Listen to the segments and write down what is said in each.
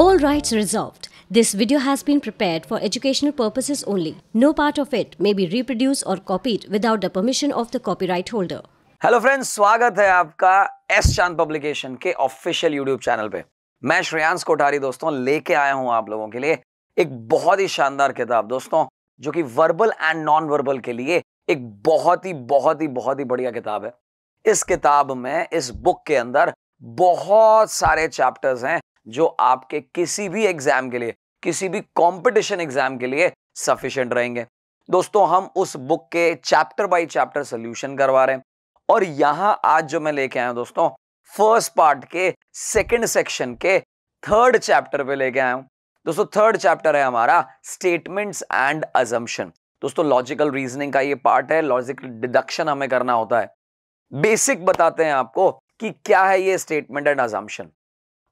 All rights reserved. This video has been prepared for educational purposes only. No part of it may be reproduced or copied without the permission of the copyright holder. Hello friends स्वागत है आपका S चांद publication के official YouTube channel पे मैं श्रेयांश कोठारी दोस्तों लेके आया हूं आप लोगों के लिए एक बहुत ही शानदार किताब दोस्तों जो कि वर्बल एंड नॉन वर्बल के लिए एक बहुत ही बहुत ही बहुत ही बढ़िया किताब है इस किताब में इस बुक के अंदर बहुत सारे चैप्टर्स हैं जो आपके किसी भी एग्जाम के लिए किसी भी कंपटीशन एग्जाम के लिए सफिशियंट रहेंगे दोस्तों हम उस बुक के चैप्टर बाय चैप्टर सोल्यूशन करवा रहे हैं और यहां आज जो मैं लेके आया हूं दोस्तों फर्स्ट पार्ट के सेकंड सेक्शन के थर्ड चैप्टर पे लेके आया हूं दोस्तों थर्ड चैप्टर है हमारा स्टेटमेंट्स एंड अजम्पन दोस्तों लॉजिकल रीजनिंग का ये पार्ट है लॉजिकल डिडक्शन हमें करना होता है बेसिक बताते हैं आपको कि क्या है ये स्टेटमेंट एंड अजम्पन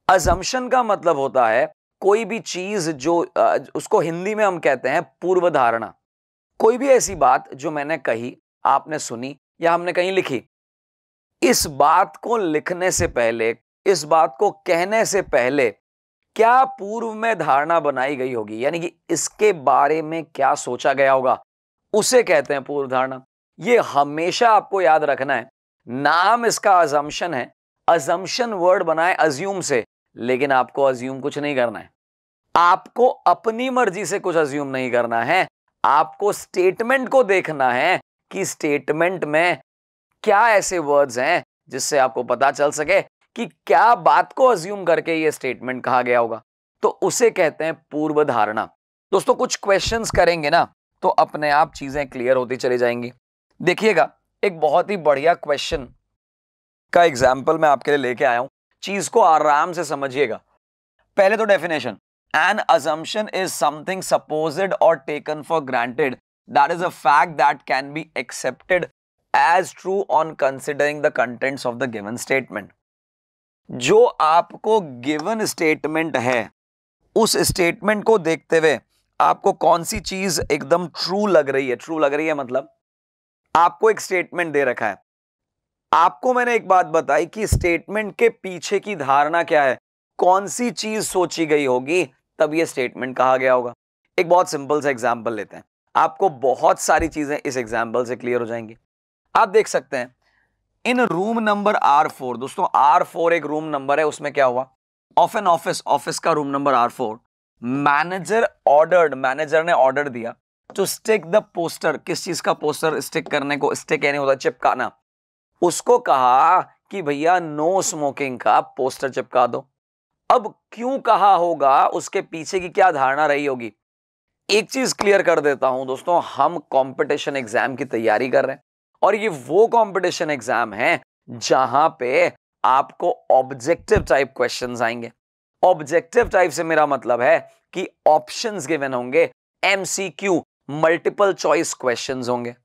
अजम्पन का मतलब होता है कोई भी चीज जो उसको हिंदी में हम कहते हैं पूर्व धारणा कोई भी ऐसी बात जो मैंने कही आपने सुनी या हमने कहीं लिखी इस बात को लिखने से पहले इस बात को कहने से पहले क्या पूर्व में धारणा बनाई गई होगी यानी कि इसके बारे में क्या सोचा गया होगा उसे कहते हैं पूर्व धारणा ये हमेशा आपको याद रखना है नाम इसका अजम्पन है अजम्पन वर्ड बनाए अज्यूम से लेकिन आपको अज्यूम कुछ नहीं करना है आपको अपनी मर्जी से कुछ अज्यूम नहीं करना है आपको स्टेटमेंट को देखना है कि स्टेटमेंट में क्या ऐसे वर्ड्स हैं जिससे आपको पता चल सके कि क्या बात को अज्यूम करके ये स्टेटमेंट कहा गया होगा तो उसे कहते हैं पूर्व धारणा दोस्तों कुछ क्वेश्चंस करेंगे ना तो अपने आप चीजें क्लियर होती चली जाएंगी देखिएगा एक बहुत ही बढ़िया क्वेश्चन का एग्जाम्पल मैं आपके लिए लेके आया हूं चीज को आराम से समझिएगा पहले तो definition an assumption is something supposed और taken for granted that is a fact that can be accepted as true on considering the contents of the given statement जो आपको गिवन स्टेटमेंट है उस स्टेटमेंट को देखते हुए आपको कौन सी चीज एकदम ट्रू लग रही है ट्रू लग रही है मतलब आपको एक स्टेटमेंट दे रखा है आपको मैंने एक बात बताई कि स्टेटमेंट के पीछे की धारणा क्या है कौन सी चीज सोची गई होगी तब ये स्टेटमेंट कहा गया होगा एक बहुत सिंपल सा एग्जाम्पल लेते हैं आपको बहुत सारी चीजें इस एग्जाम्पल से क्लियर हो जाएंगी आप देख सकते हैं in room number R four दोस्तों आर फोर एक रूम नंबर है उसमें क्या हुआ ऑफ एन ऑफिस ऑफिस का room number R four manager order manager ने ऑर्डर दिया टू स्टिक द पोस्टर किस चीज का पोस्टर स्टिक करने को स्टिक यानी होता चिपकाना उसको कहा कि भैया नो स्मोकिंग का पोस्टर चिपका दो अब क्यों कहा होगा उसके पीछे की क्या धारणा रही होगी एक चीज क्लियर कर देता हूं दोस्तों हम कंपटीशन एग्जाम की तैयारी कर रहे हैं और ये वो कंपटीशन एग्जाम है जहां पे आपको ऑब्जेक्टिव टाइप क्वेश्चंस आएंगे ऑब्जेक्टिव टाइप से मेरा मतलब है कि ऑप्शंस गिवन होंगे एमसीक्यू मल्टीपल चॉइस क्वेश्चंस होंगे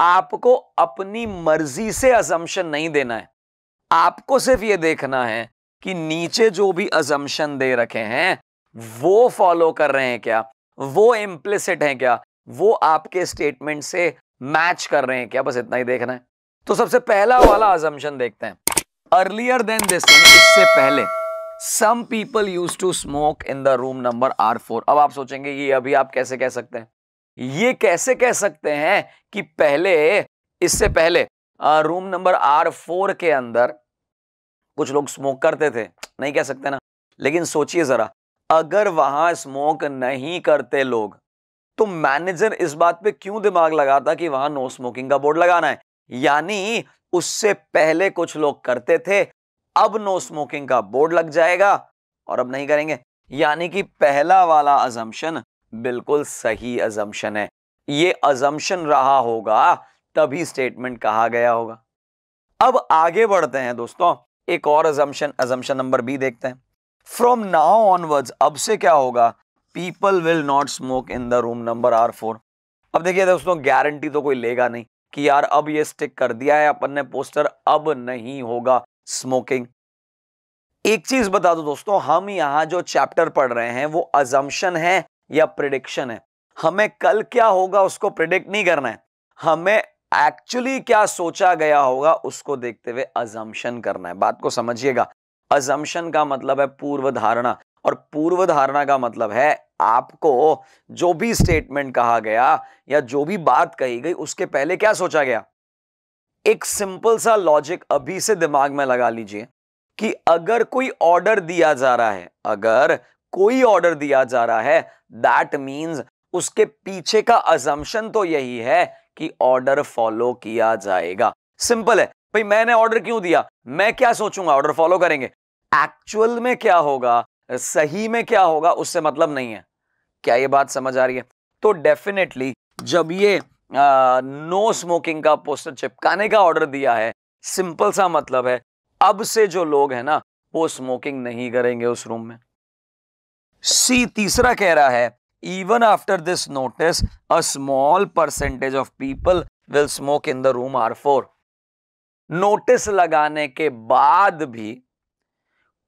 आपको अपनी मर्जी से अजम्पन नहीं देना है आपको सिर्फ ये देखना है कि नीचे जो भी अजम्पन दे रखे हैं वो फॉलो कर रहे हैं क्या वो इम्प्लिसिट हैं क्या वो आपके स्टेटमेंट से मैच कर रहे हैं क्या बस इतना ही देखना है तो सबसे पहला वाला अजम्पन देखते हैं अर्लियर देन दिस इससे पहले some people use to smoke in the room number R four अब आप सोचेंगे ये अभी आप कैसे कह सकते हैं ये कैसे कह सकते हैं कि पहले इससे पहले आ, रूम नंबर आर फोर के अंदर कुछ लोग स्मोक करते थे नहीं कह सकते ना लेकिन सोचिए ज़रा अगर वहां स्मोक नहीं करते लोग तो मैनेजर इस बात पे क्यों दिमाग लगाता कि वहां नो स्मोकिंग का बोर्ड लगाना है यानी उससे पहले कुछ लोग करते थे अब नो स्मोकिंग का बोर्ड लग जाएगा और अब नहीं करेंगे यानी कि पहला वाला अजम्पन बिल्कुल सही अजम्पन है ये अजम्पन रहा होगा तभी स्टेटमेंट कहा गया होगा अब आगे बढ़ते हैं दोस्तों एक और अजम्पन अजम्पन नंबर बी देखते हैं फ्रॉम नाउ ऑनवर्ड्स अब से क्या होगा people will not smoke in the room number R four अब देखिए दोस्तों गारंटी तो कोई लेगा नहीं कि यार अब ये स्टिक कर दिया है अपन ने पोस्टर अब नहीं होगा स्मोकिंग एक चीज बता दो दोस्तों हम यहां जो चैप्टर पढ़ रहे हैं वो अजम्पन है या प्रिडिक्शन है हमें कल क्या होगा उसको प्रिडिक्ट नहीं करना है हमें एक्चुअली क्या सोचा गया होगा उसको देखते हुए अजम्पन करना है बात को समझिएगा अजम्पन का मतलब है पूर्व धारणा और पूर्व धारणा का मतलब है आपको जो भी स्टेटमेंट कहा गया या जो भी बात कही गई उसके पहले क्या सोचा गया एक सिंपल सा लॉजिक अभी से दिमाग में लगा लीजिए कि अगर कोई ऑर्डर दिया जा रहा है अगर कोई ऑर्डर दिया जा रहा है दैट मीन्स उसके पीछे का अजम्पन तो यही है कि ऑर्डर फॉलो किया जाएगा सिंपल है भाई मैंने ऑर्डर क्यों दिया मैं क्या सोचूंगा ऑर्डर फॉलो करेंगे एक्चुअल में क्या होगा सही में क्या होगा उससे मतलब नहीं है क्या ये बात समझ आ रही है तो डेफिनेटली जब ये नो स्मोकिंग का पोस्टर चिपकाने का ऑर्डर दिया है सिंपल सा मतलब है अब से जो लोग हैं ना वो स्मोकिंग नहीं करेंगे उस रूम में सी तीसरा कह रहा है even after this notice a small percentage of people will smoke in the room R four notice लगाने के बाद भी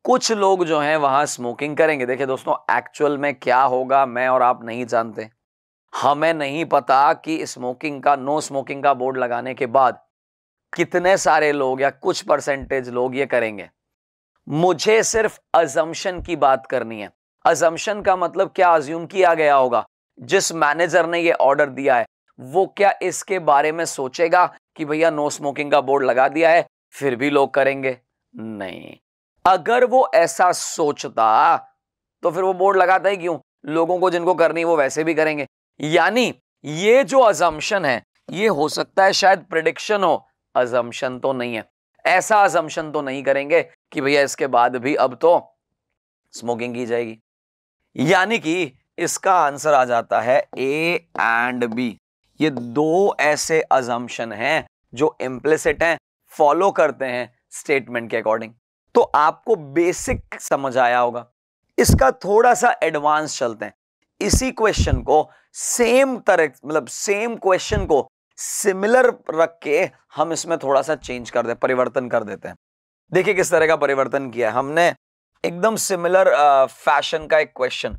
कुछ लोग जो हैं वहां स्मोकिंग करेंगे देखिए दोस्तों एक्चुअल में क्या होगा मैं और आप नहीं जानते हमें नहीं पता कि स्मोकिंग का नो स्मोकिंग का बोर्ड लगाने के बाद कितने सारे लोग या कुछ परसेंटेज लोग ये करेंगे मुझे सिर्फ अजम्पशन की बात करनी है अजम्पन का मतलब क्या अज्यूम किया गया होगा जिस मैनेजर ने ये ऑर्डर दिया है वो क्या इसके बारे में सोचेगा कि भैया नो स्मोकिंग का बोर्ड लगा दिया है फिर भी लोग करेंगे नहीं अगर वो ऐसा सोचता तो फिर वो बोर्ड लगाता ही क्यों लोगों को जिनको करनी वो वैसे भी करेंगे यानी ये जो अजम्पन है ये हो सकता है शायद प्रिडिक्शन हो अजम्पन तो नहीं है ऐसा अजम्पन तो नहीं करेंगे कि भैया इसके बाद भी अब तो स्मोकिंग की जाएगी यानी कि इसका आंसर आ जाता है ए एंड बी ये दो ऐसे अजम्पन हैं जो इम्प्लिसिट हैं फॉलो करते हैं स्टेटमेंट के अकॉर्डिंग तो आपको बेसिक समझ आया होगा इसका थोड़ा सा एडवांस चलते हैं इसी क्वेश्चन को सेम तरह मतलब सेम क्वेश्चन को सिमिलर रख के हम इसमें थोड़ा सा चेंज कर दे परिवर्तन कर देते हैं देखिए किस तरह का परिवर्तन किया हमने एकदम सिमिलर फैशन का एक क्वेश्चन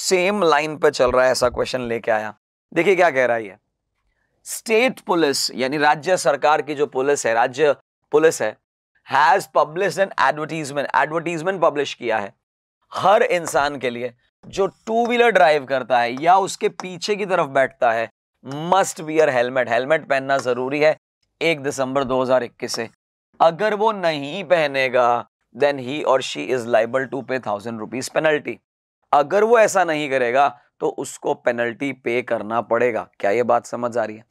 सेम लाइन पर चल रहा है ऐसा क्वेश्चन लेके आया देखिए क्या कह रहा है ये स्टेट पुलिस यानी राज्य सरकार की जो पुलिस है राज्य पुलिस है has publish an advertisement advertisement publish किया है हर इंसान के लिए जो टू व्हीलर ड्राइव करता है या उसके पीछे की तरफ बैठता है मस्ट वियर हेलमेट हेलमेट पहनना जरूरी है एक दिसंबर 2021 से अगर वो नहीं पहनेगा देन ही और she is liable to pay thousand rupees penalty अगर वो ऐसा नहीं करेगा तो उसको पेनल्टी पे करना पड़ेगा क्या ये बात समझ आ रही है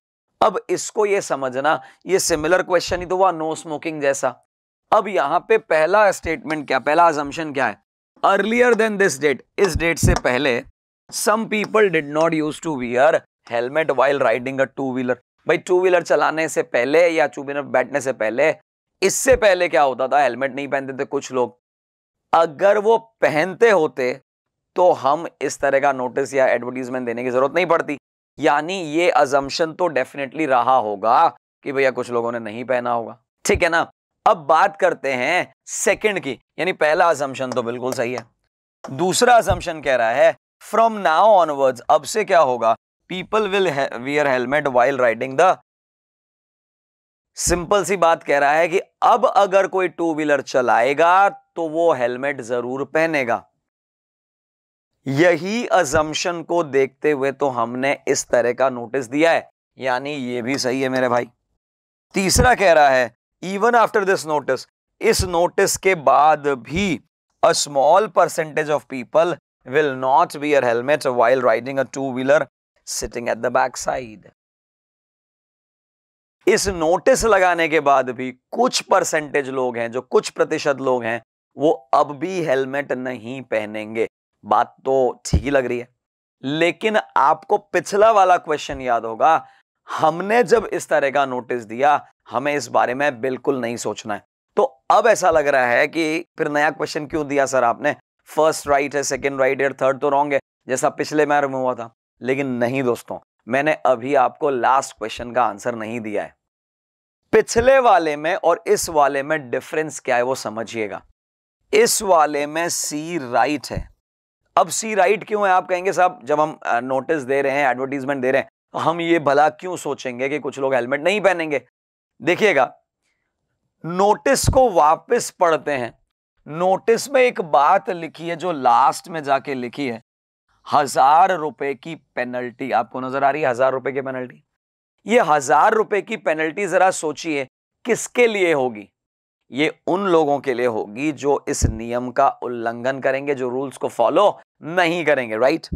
अब इसको ये समझना ये सिमिलर क्वेश्चन ही तो हुआ नो स्मोकिंग जैसा अब यहां पे पहला स्टेटमेंट क्या पहला अजम्पन क्या है अर्लियर देन दिस डेट इस डेट से पहले some people did not use to wear helmet while riding a two wheeler भाई टू व्हीलर चलाने से पहले या टू व्हीलर बैठने से पहले इससे पहले क्या होता था हेलमेट नहीं पहनते थे कुछ लोग अगर वो पहनते होते तो हम इस तरह का नोटिस या एडवर्टीजमेंट देने की जरूरत नहीं पड़ती यानी ये अजम्पन तो डेफिनेटली रहा होगा कि भैया कुछ लोगों ने नहीं पहना होगा ठीक है ना अब बात करते हैं सेकंड की यानी पहला अजम्पन तो बिल्कुल सही है दूसरा अजम्पन कह रहा है फ्रॉम नाउ ऑनवर्ड्स अब से क्या होगा people will wear helmet while riding the simple सी बात कह रहा है कि अब अगर कोई टू व्हीलर चलाएगा तो वो हेलमेट जरूर पहनेगा यही अजम्पन को देखते हुए तो हमने इस तरह का नोटिस दिया है यानी ये भी सही है मेरे भाई तीसरा कह रहा है इवन आफ्टर दिस नोटिस इस नोटिस के बाद भी a small percentage of people not be uh helmet while riding a two wheeler sitting at the back side इस नोटिस लगाने के बाद भी कुछ परसेंटेज लोग हैं जो कुछ प्रतिशत लोग हैं वो अब भी हेलमेट नहीं पहनेंगे बात तो ठीक ही लग रही है लेकिन आपको पिछला वाला क्वेश्चन याद होगा हमने जब इस तरह का नोटिस दिया हमें इस बारे में बिल्कुल नहीं सोचना है तो अब ऐसा लग रहा है कि फिर नया क्वेश्चन क्यों दिया सर आपने फर्स्ट राइट है सेकेंड राइट है थर्ड तो रॉन्ग है जैसा पिछले मैर में हुआ था लेकिन नहीं दोस्तों मैंने अभी आपको लास्ट क्वेश्चन का आंसर नहीं दिया है पिछले वाले में और इस वाले में डिफरेंस क्या है वो समझिएगा इस वाले में सी राइट है अब सी राइट क्यों है आप कहेंगे साहब जब हम नोटिस दे रहे हैं एडवर्टीजमेंट दे रहे हैं हम ये भला क्यों सोचेंगे कि कुछ लोग हेलमेट नहीं पहनेंगे देखिएगा नोटिस को वापस पढ़ते हैं नोटिस में एक बात लिखी है जो लास्ट में जाके लिखी है हजार रुपए की पेनल्टी आपको नजर आ रही है हजार रुपए की पेनल्टी ये हजार रुपए की पेनल्टी जरा सोचिए किसके लिए होगी ये उन लोगों के लिए होगी जो इस नियम का उल्लंघन करेंगे जो रूल्स को फॉलो नहीं करेंगे राइट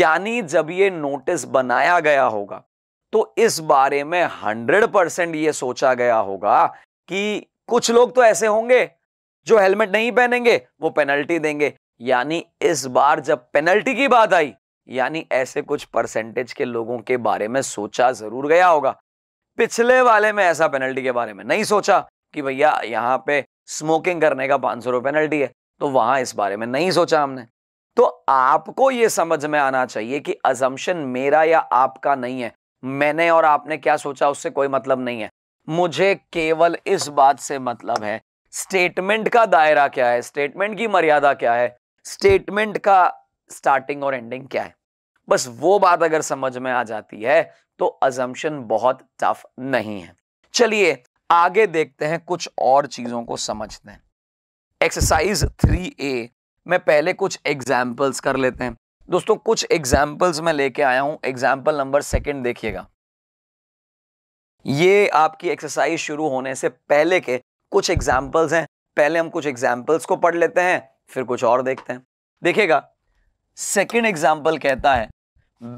यानी जब ये नोटिस बनाया गया होगा तो इस बारे में हंड्रेड परसेंट यह सोचा गया होगा कि कुछ लोग तो ऐसे होंगे जो हेलमेट नहीं पहनेंगे वो पेनल्टी देंगे यानी इस बार जब पेनल्टी की बात आई यानी ऐसे कुछ परसेंटेज के लोगों के बारे में सोचा जरूर गया होगा पिछले वाले में ऐसा पेनल्टी के बारे में नहीं सोचा कि भैया यहाँ पे स्मोकिंग करने का पाँच सौ पेनल्टी है तो वहां इस बारे में नहीं सोचा हमने तो आपको ये समझ में आना चाहिए कि अजम्पन मेरा या आपका नहीं है मैंने और आपने क्या सोचा उससे कोई मतलब नहीं है मुझे केवल इस बात से मतलब है स्टेटमेंट का दायरा क्या है स्टेटमेंट की मर्यादा क्या है स्टेटमेंट का स्टार्टिंग और एंडिंग क्या है बस वो बात अगर समझ में आ जाती है तो अजम्पन बहुत टफ नहीं है चलिए आगे देखते हैं कुछ और चीजों को समझते हैं एक्सरसाइज थ्री ए में पहले कुछ एग्जाम्पल्स कर लेते हैं दोस्तों कुछ एग्जाम्पल्स मैं लेके आया हूं एग्जाम्पल नंबर सेकेंड देखिएगा ये आपकी एक्सरसाइज शुरू होने से पहले के कुछ एग्जाम्पल्स हैं पहले हम कुछ एग्जाम्पल्स को पढ़ लेते हैं फिर कुछ और देखते हैं देखिएगा सेकेंड एग्जाम्पल कहता है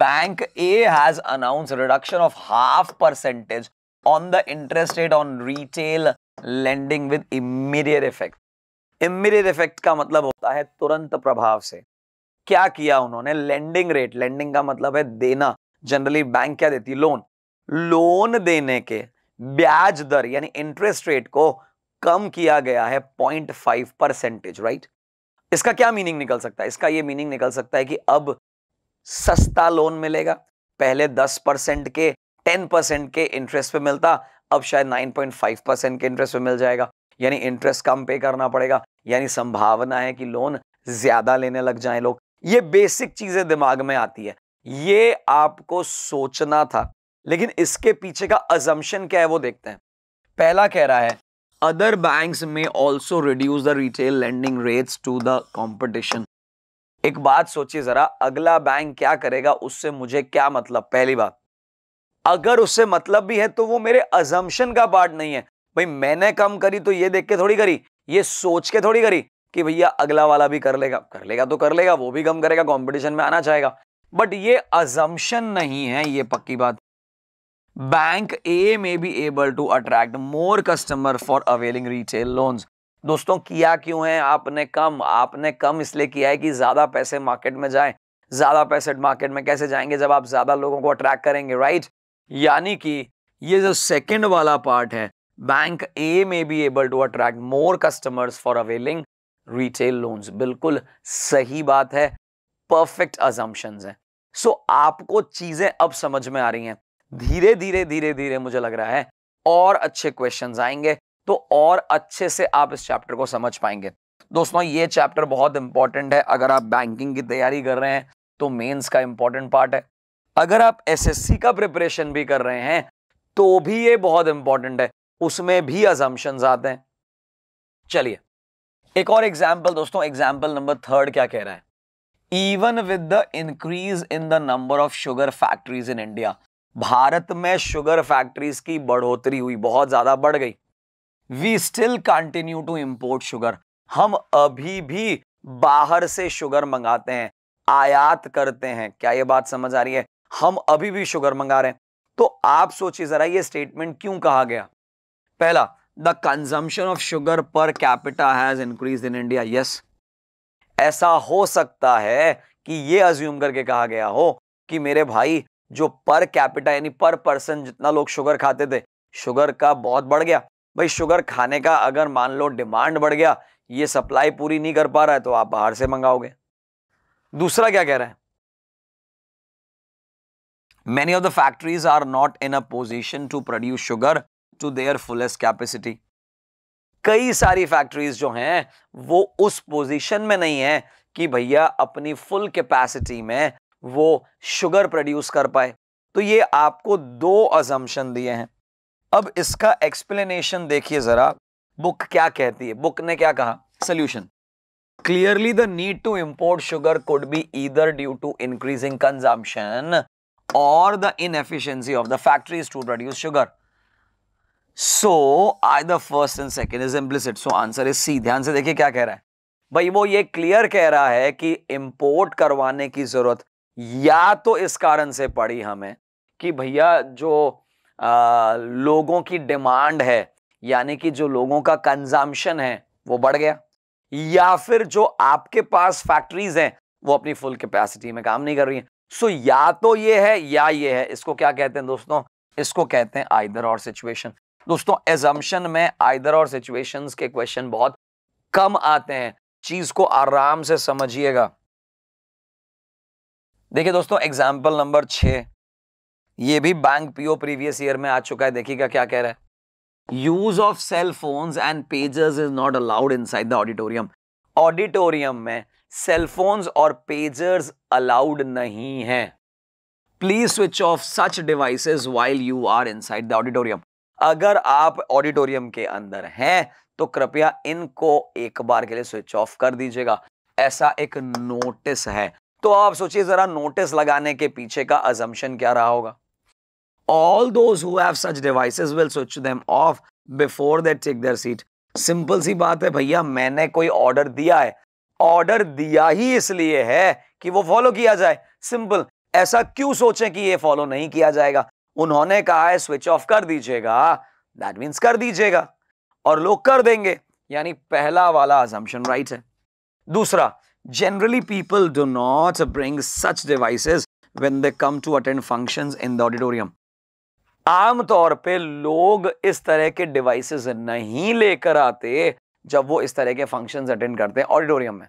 bank A has announce reduction of half percentage on the interest rate on retail lending with immediate effect immediate effect का मतलब होता है तुरंत प्रभाव से क्या किया उन्होंने लेंडिंग रेट लेंडिंग का मतलब है देना जनरली बैंक क्या देती लोन लोन देने के ब्याज दर यानी इंटरेस्ट रेट को कम किया गया है फाइव परसेंटेज राइट इसका क्या मीनिंग निकल सकता है इसका ये मीनिंग निकल सकता है कि अब सस्ता लोन मिलेगा पहले 10 परसेंट के 10 परसेंट के इंटरेस्ट पे मिलता अब शायद 9.5 परसेंट के इंटरेस्ट पे मिल जाएगा यानी इंटरेस्ट कम पे करना पड़ेगा यानी संभावना है कि लोन ज्यादा लेने लग जाए लोग ये बेसिक चीजें दिमाग में आती है ये आपको सोचना था लेकिन इसके पीछे का अजम्पन क्या है वो देखते हैं पहला कह रहा है other banks may also reduce the retail lending rates to the competition. एक बात सोचिए जरा अगला बैंक क्या करेगा उससे मुझे क्या मतलब पहली बात अगर उससे मतलब भी है तो वो मेरे अजम्पन का पार्ट नहीं है भाई मैंने कम करी तो ये देख के थोड़ी करी ये सोच के थोड़ी करी कि भैया अगला वाला भी कर लेगा कर लेगा तो कर लेगा वो भी कम करेगा कंपटीशन में आना चाहेगा बट ये अजम्पन नहीं है ये पक्की बात bank A may be able to attract more customer for availing retail loans दोस्तों किया क्यों है आपने कम आपने कम इसलिए किया है कि ज़्यादा पैसे मार्केट में जाएं ज़्यादा पैसे मार्केट में कैसे जाएंगे जब आप ज़्यादा लोगों को अट्रैक्ट करेंगे राइट यानी कि ये जो सेकेंड वाला पार्ट है bank A may be able to attract more customers for availing retail loans बिल्कुल सही बात है परफेक्ट अजम्पन्स हैं सो so, आपको चीज़ें अब समझ में आ रही हैं धीरे धीरे धीरे धीरे मुझे लग रहा है और अच्छे क्वेश्चन आएंगे तो और अच्छे से आप इस चैप्टर को समझ पाएंगे दोस्तों ये चैप्टर बहुत इंपॉर्टेंट है अगर आप बैंकिंग की तैयारी कर रहे हैं तो मेंस का इंपॉर्टेंट पार्ट है अगर आप एसएससी का प्रिपरेशन भी कर रहे हैं तो भी ये बहुत इंपॉर्टेंट है उसमें भी अजम्पन आते हैं चलिए एक और एग्जाम्पल दोस्तों एग्जाम्पल नंबर थर्ड क्या कह रहा है even with the increase in the number of sugar factories in India Bharat में शुगर फैक्ट्रीज की बढ़ोतरी हुई बहुत ज़्यादा बढ़ गई we still continue to import sugar हम अभी भी बाहर से शुगर मंगाते हैं आयात करते हैं क्या ये बात समझ आ रही है हम अभी भी शुगर मंगा रहे हैं तो आप सोचिए ज़रा ये स्टेटमेंट क्यों कहा गया पहला the consumption of sugar per capita has increase in India yes ऐसा हो सकता है कि ये अज्यूम करके कहा गया हो कि मेरे भाई जो पर कैपिटा यानी पर पर्सन जितना लोग शुगर खाते थे शुगर का बहुत बढ़ गया भाई शुगर खाने का अगर मान लो डिमांड बढ़ गया ये सप्लाई पूरी नहीं कर पा रहा है तो आप बाहर से मंगाओगे दूसरा क्या कह रहे हैं many of the factories are not in a position to produce sugar to their fullest capacity कई सारी फैक्ट्रीज जो हैं वो उस पोजिशन में नहीं है कि भैया अपनी फुल कैपेसिटी में वो शुगर प्रोड्यूस कर पाए तो ये आपको दो अजम्पन दिए हैं अब इसका एक्सप्लेनेशन देखिए जरा बुक क्या कहती है बुक ने क्या कहा solution clearly the need to import sugar could be either due to increasing consumption और the efficiency of the factory to produce sugar so I the first and second is implicit so answer is C ध्यान से देखिए क्या कह रहा है भाई वो ये क्लियर कह रहा है कि इंपोर्ट करवाने की जरूरत या तो इस कारण से पड़ी हमें कि भैया जो आ, लोगों की डिमांड है यानी कि जो लोगों का कंजम्पशन है वो बढ़ गया या फिर जो आपके पास फैक्ट्रीज हैं वो अपनी फुल कैपेसिटी में काम नहीं कर रही हैं सो या तो ये है या ये है इसको क्या कहते हैं दोस्तों इसको कहते हैं आइदर और सिचुएशन दोस्तों एजम्पन में आइदर और सिचुएशंस के क्वेश्चन बहुत कम आते हैं चीज को आराम से समझिएगा देखिए दोस्तों एग्जाम्पल नंबर छ ये भी बैंक पीओ प्रीवियस ईयर में आ चुका है देखिएगा क्या कह रहा है use of cell phones and pages is not allowed inside the auditorium auditorium में सेल फोन और पेजर्स अलाउड नहीं है please switch off such devices while you are inside the auditorium अगर आप ऑडिटोरियम के अंदर हैं तो कृपया इनको एक बार के लिए स्विच ऑफ कर दीजिएगा ऐसा एक नोटिस है तो आप सोचिए ज़रा नोटिस लगाने के पीछे का अजम्पन क्या रहा होगा all those who off before they take their seat simple सी बात है भैया मैंने कोई ऑर्डर दिया है ऑर्डर दिया ही इसलिए है कि वो फॉलो किया जाए सिंपल ऐसा क्यों सोचें कि ये फॉलो नहीं किया जाएगा उन्होंने कहा है स्विच ऑफ कर दीजिएगा दैट मीन्स कर दीजिएगा और लोग कर देंगे यानी पहला वाला अजम्पन राइट है दूसरा generally people do not bring such devices when they come to attend functions in the auditorium आमतौर पे लोग इस तरह के devices नहीं लेकर आते जब वो इस तरह के functions attend करते हैं ऑडिटोरियम में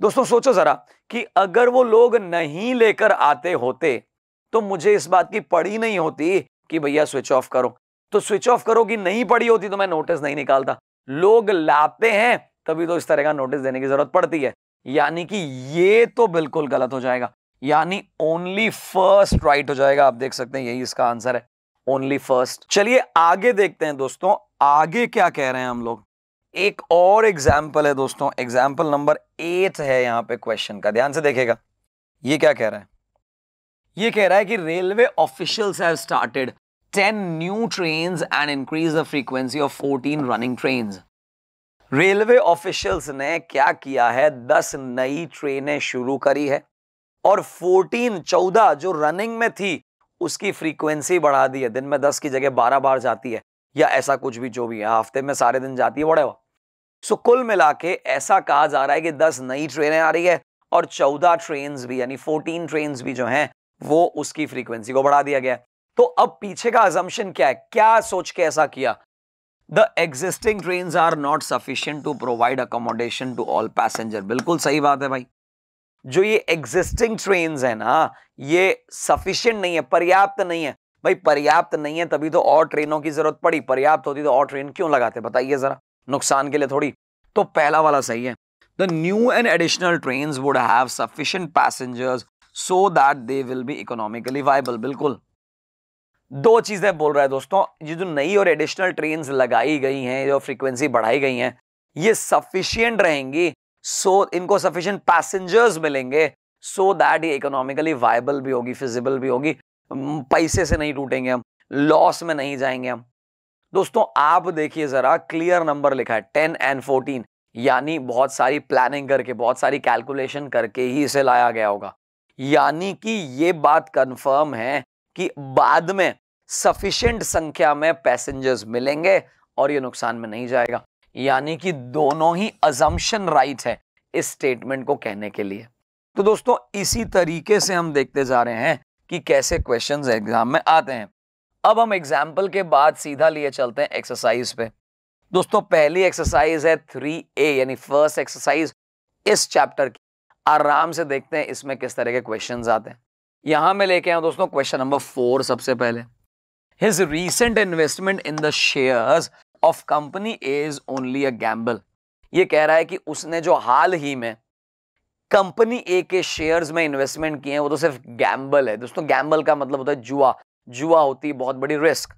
दोस्तों सोचो ज़रा कि अगर वो लोग नहीं लेकर आते होते तो मुझे इस बात की पड़ी नहीं होती कि भैया स्विच ऑफ करो तो स्विच ऑफ करो कि नहीं पड़ी होती तो मैं नोटिस नहीं निकालता लोग लाते हैं तभी तो इस तरह का नोटिस देने की जरूरत पड़ती है यानी कि ये तो बिल्कुल गलत हो जाएगा यानी ओनली फर्स्ट राइट हो जाएगा आप देख सकते हैं यही इसका आंसर है ओनली फर्स्ट चलिए आगे देखते हैं दोस्तों आगे क्या कह रहे हैं हम लोग एक और एग्जाम्पल है दोस्तों एग्जाम्पल नंबर एट है यहां पे क्वेश्चन का ध्यान से देखेगा ये क्या कह रहा है ये कह रहा है कि railway officials have started 10 new trains and increase the frequency of 14 running trains railway officials ने क्या किया है दस नई ट्रेनें शुरू करी है और फोर्टीन चौदह जो रनिंग में थी उसकी फ्रीक्वेंसी बढ़ा दी है दिन में दस की जगह बारह बार जाती है या ऐसा कुछ भी जो भी है हफ्ते में सारे दिन जाती है वड़े सो कुल मिला के ऐसा कहा जा रहा है कि दस नई ट्रेनें आ रही है और चौदह ट्रेन भी यानी फोर्टीन ट्रेन भी जो हैं वो उसकी फ्रीक्वेंसी को बढ़ा दिया गया है तो अब पीछे का अजम्पन क्या है क्या सोच के ऐसा किया the existing train are not sufficient to provide accommodation to all passenger बिल्कुल सही बात है भाई जो ये एग्जिस्टिंग ट्रेन है ना ये सफिशियंट नहीं है पर्याप्त नहीं है भाई पर्याप्त नहीं है तभी तो और ट्रेनों की जरूरत पड़ी पर्याप्त होती तो और ट्रेन क्यों लगाते बताइए जरा नुकसान के लिए थोड़ी तो पहला वाला सही है the new and additional train would have sufficient passengers so that they will be economically viable बिल्कुल दो चीज़ें बोल रहा है दोस्तों ये जो नई और एडिशनल ट्रेन लगाई गई हैं जो फ्रीक्वेंसी बढ़ाई गई हैं ये सफिशियंट रहेंगी सो so, इनको सफिशियंट पैसेंजर्स मिलेंगे सो दैट ये इकोनॉमिकली वायबल भी होगी फिजिबल भी होगी पैसे से नहीं टूटेंगे हम लॉस में नहीं जाएंगे हम दोस्तों आप देखिए ज़रा क्लियर नंबर लिखा है टेन एंड फोर्टीन यानी बहुत सारी प्लानिंग करके बहुत सारी कैलकुलेशन करके ही इसे लाया गया होगा यानी कि ये बात कंफर्म है कि बाद में सफिशियंट संख्या में पैसेंजर्स मिलेंगे और ये नुकसान में नहीं जाएगा यानी कि दोनों ही अजम्पन राइट है इस स्टेटमेंट को कहने के लिए तो दोस्तों इसी तरीके से हम देखते जा रहे हैं कि कैसे क्वेश्चंस एग्जाम में आते हैं अब हम एग्जाम्पल के बाद सीधा लिए चलते हैं एक्सरसाइज पे दोस्तों पहली एक्सरसाइज है थ्री ए यानी फर्स्ट एक्सरसाइज इस चैप्टर की आराम से देखते हैं इसमें किस तरह के क्वेश्चंस आते हैं यहां में लेके आया दोस्तों क्वेश्चन नंबर फोर सबसे पहले his recent investment in the shares of company is only a gamble ये कह रहा है कि उसने जो हाल ही में कंपनी ए के शेयर्स में इन्वेस्टमेंट किए हैं वो तो सिर्फ गैम्बल है दोस्तों गैम्बल का मतलब होता है जुआ जुआ होती है बहुत बड़ी रिस्क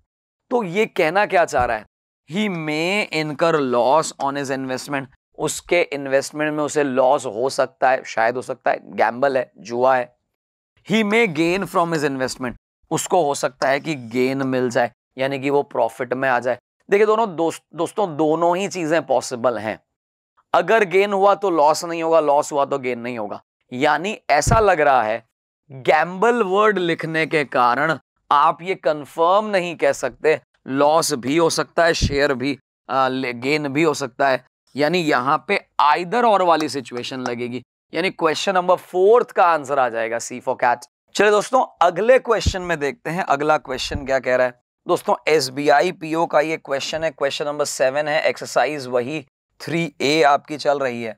तो ये कहना क्या चाह रहा है he may incur loss on his investment उसके इन्वेस्टमेंट में उसे लॉस हो सकता है शायद हो सकता है गैम्बल है जुआ है he may gain from his investment उसको हो सकता है कि गेन मिल जाए यानी कि वो प्रॉफिट में आ जाए देखिए दोनों दोस्त दोस्तों दोनों ही चीज़ें पॉसिबल हैं अगर गेन हुआ तो लॉस नहीं होगा लॉस हुआ तो गेन नहीं होगा यानी ऐसा लग रहा है गैम्बल वर्ड लिखने के कारण आप ये कंफर्म नहीं कह सकते लॉस भी हो सकता है शेयर भी आ, गेन भी हो सकता है यानी यहाँ पे आइदर और वाली सिचुएशन लगेगी यानी क्वेश्चन नंबर फोर्थ का आंसर आ जाएगा सी फॉर कैट चलिए दोस्तों अगले क्वेश्चन में देखते हैं अगला क्वेश्चन क्या कह रहा है दोस्तों S B I P O का ये क्वेश्चन है क्वेश्चन नंबर सेवन है एक्सरसाइज वही थ्री ए आपकी चल रही है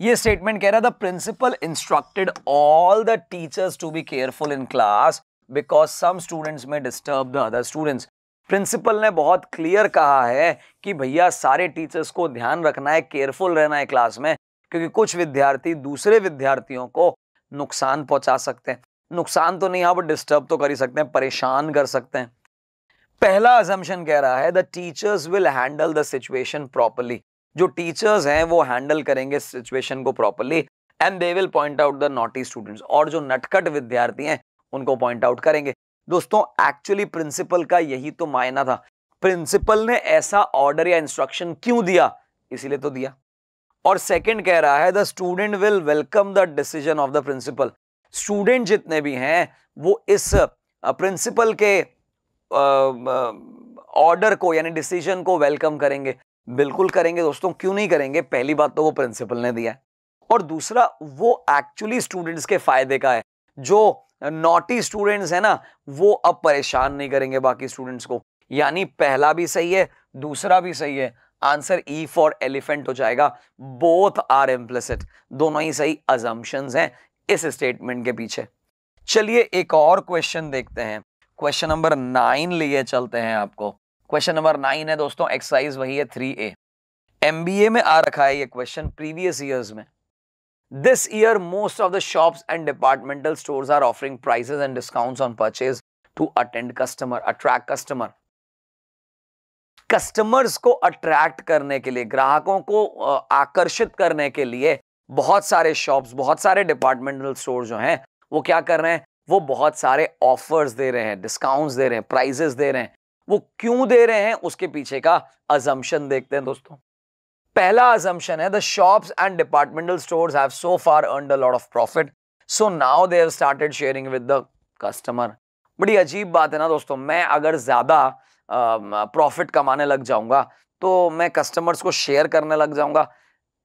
ये स्टेटमेंट कह रहा है the principal instructed all the teachers to be careful in class because some students may disturb the other students principal ने बहुत क्लियर कहा है कि भैया सारे टीचर्स को ध्यान रखना है केयरफुल रहना है क्लास में क्योंकि कुछ विद्यार्थी दूसरे विद्यार्थियों को नुकसान पहुंचा सकते हैं नुकसान तो नहीं आप हाँ, डिस्टर्ब तो कर ही सकते हैं परेशान कर सकते हैं पहला अजम्पन कह रहा है the teachers will handle the situation properly जो टीचर्स हैं वो हैंडल करेंगे सिचुएशन को properly and they will point out the naughty students और जो नटखट विद्यार्थी हैं उनको पॉइंट आउट करेंगे दोस्तों एक्चुअली प्रिंसिपल का यही तो मायना था प्रिंसिपल ने ऐसा ऑर्डर या इंस्ट्रक्शन क्यों दिया इसीलिए तो दिया और सेकंड कह रहा है the student will welcome the decision of the principal student जितने भी हैं वो इस प्रिंसिपल के ऑर्डर को यानी डिसीजन को वेलकम करेंगे बिल्कुल करेंगे दोस्तों क्यों नहीं करेंगे पहली बात तो वो प्रिंसिपल ने दिया है और दूसरा वो एक्चुअली स्टूडेंट्स के फायदे का है जो नॉटी स्टूडेंट्स है ना वो अब परेशान नहीं करेंगे बाकी स्टूडेंट्स को यानी पहला भी सही है दूसरा भी सही है आंसर ई फॉर एलिफेंट हो जाएगा बोथ आर इम्प्लिसिट दोनों ही सही अजम्पन्स हैं इस स्टेटमेंट के पीछे चलिए एक और क्वेश्चन देखते हैं क्वेश्चन नंबर नाइन लिए चलते हैं आपको क्वेश्चन नंबर नाइन है दोस्तों एक्सरसाइज वही है थ्री ए एम में आ रखा है ये क्वेश्चन प्रीवियस ईयर्स में this year most of the shops and departmental stores are offering prices and discounts on purchase to attend customer attract customer customers को अट्रैक्ट करने के लिए ग्राहकों को आकर्षित करने के लिए बहुत सारे शॉप्स बहुत सारे डिपार्टमेंटल स्टोर जो हैं वो क्या कर रहे हैं वो बहुत सारे ऑफर्स दे रहे हैं डिस्काउंट्स दे रहे हैं प्राइजेस दे रहे हैं वो क्यों दे रहे हैं उसके पीछे का अजम्पन देखते हैं दोस्तों पहला अजम्पन है the shops and departmental stores have so far earn a lot of profit so now they have started sharing with the customer बड़ी अजीब बात है ना दोस्तों मैं अगर ज़्यादा प्रॉफिट कमाने लग जाऊंगा तो मैं कस्टमर्स को शेयर करने लग जाऊंगा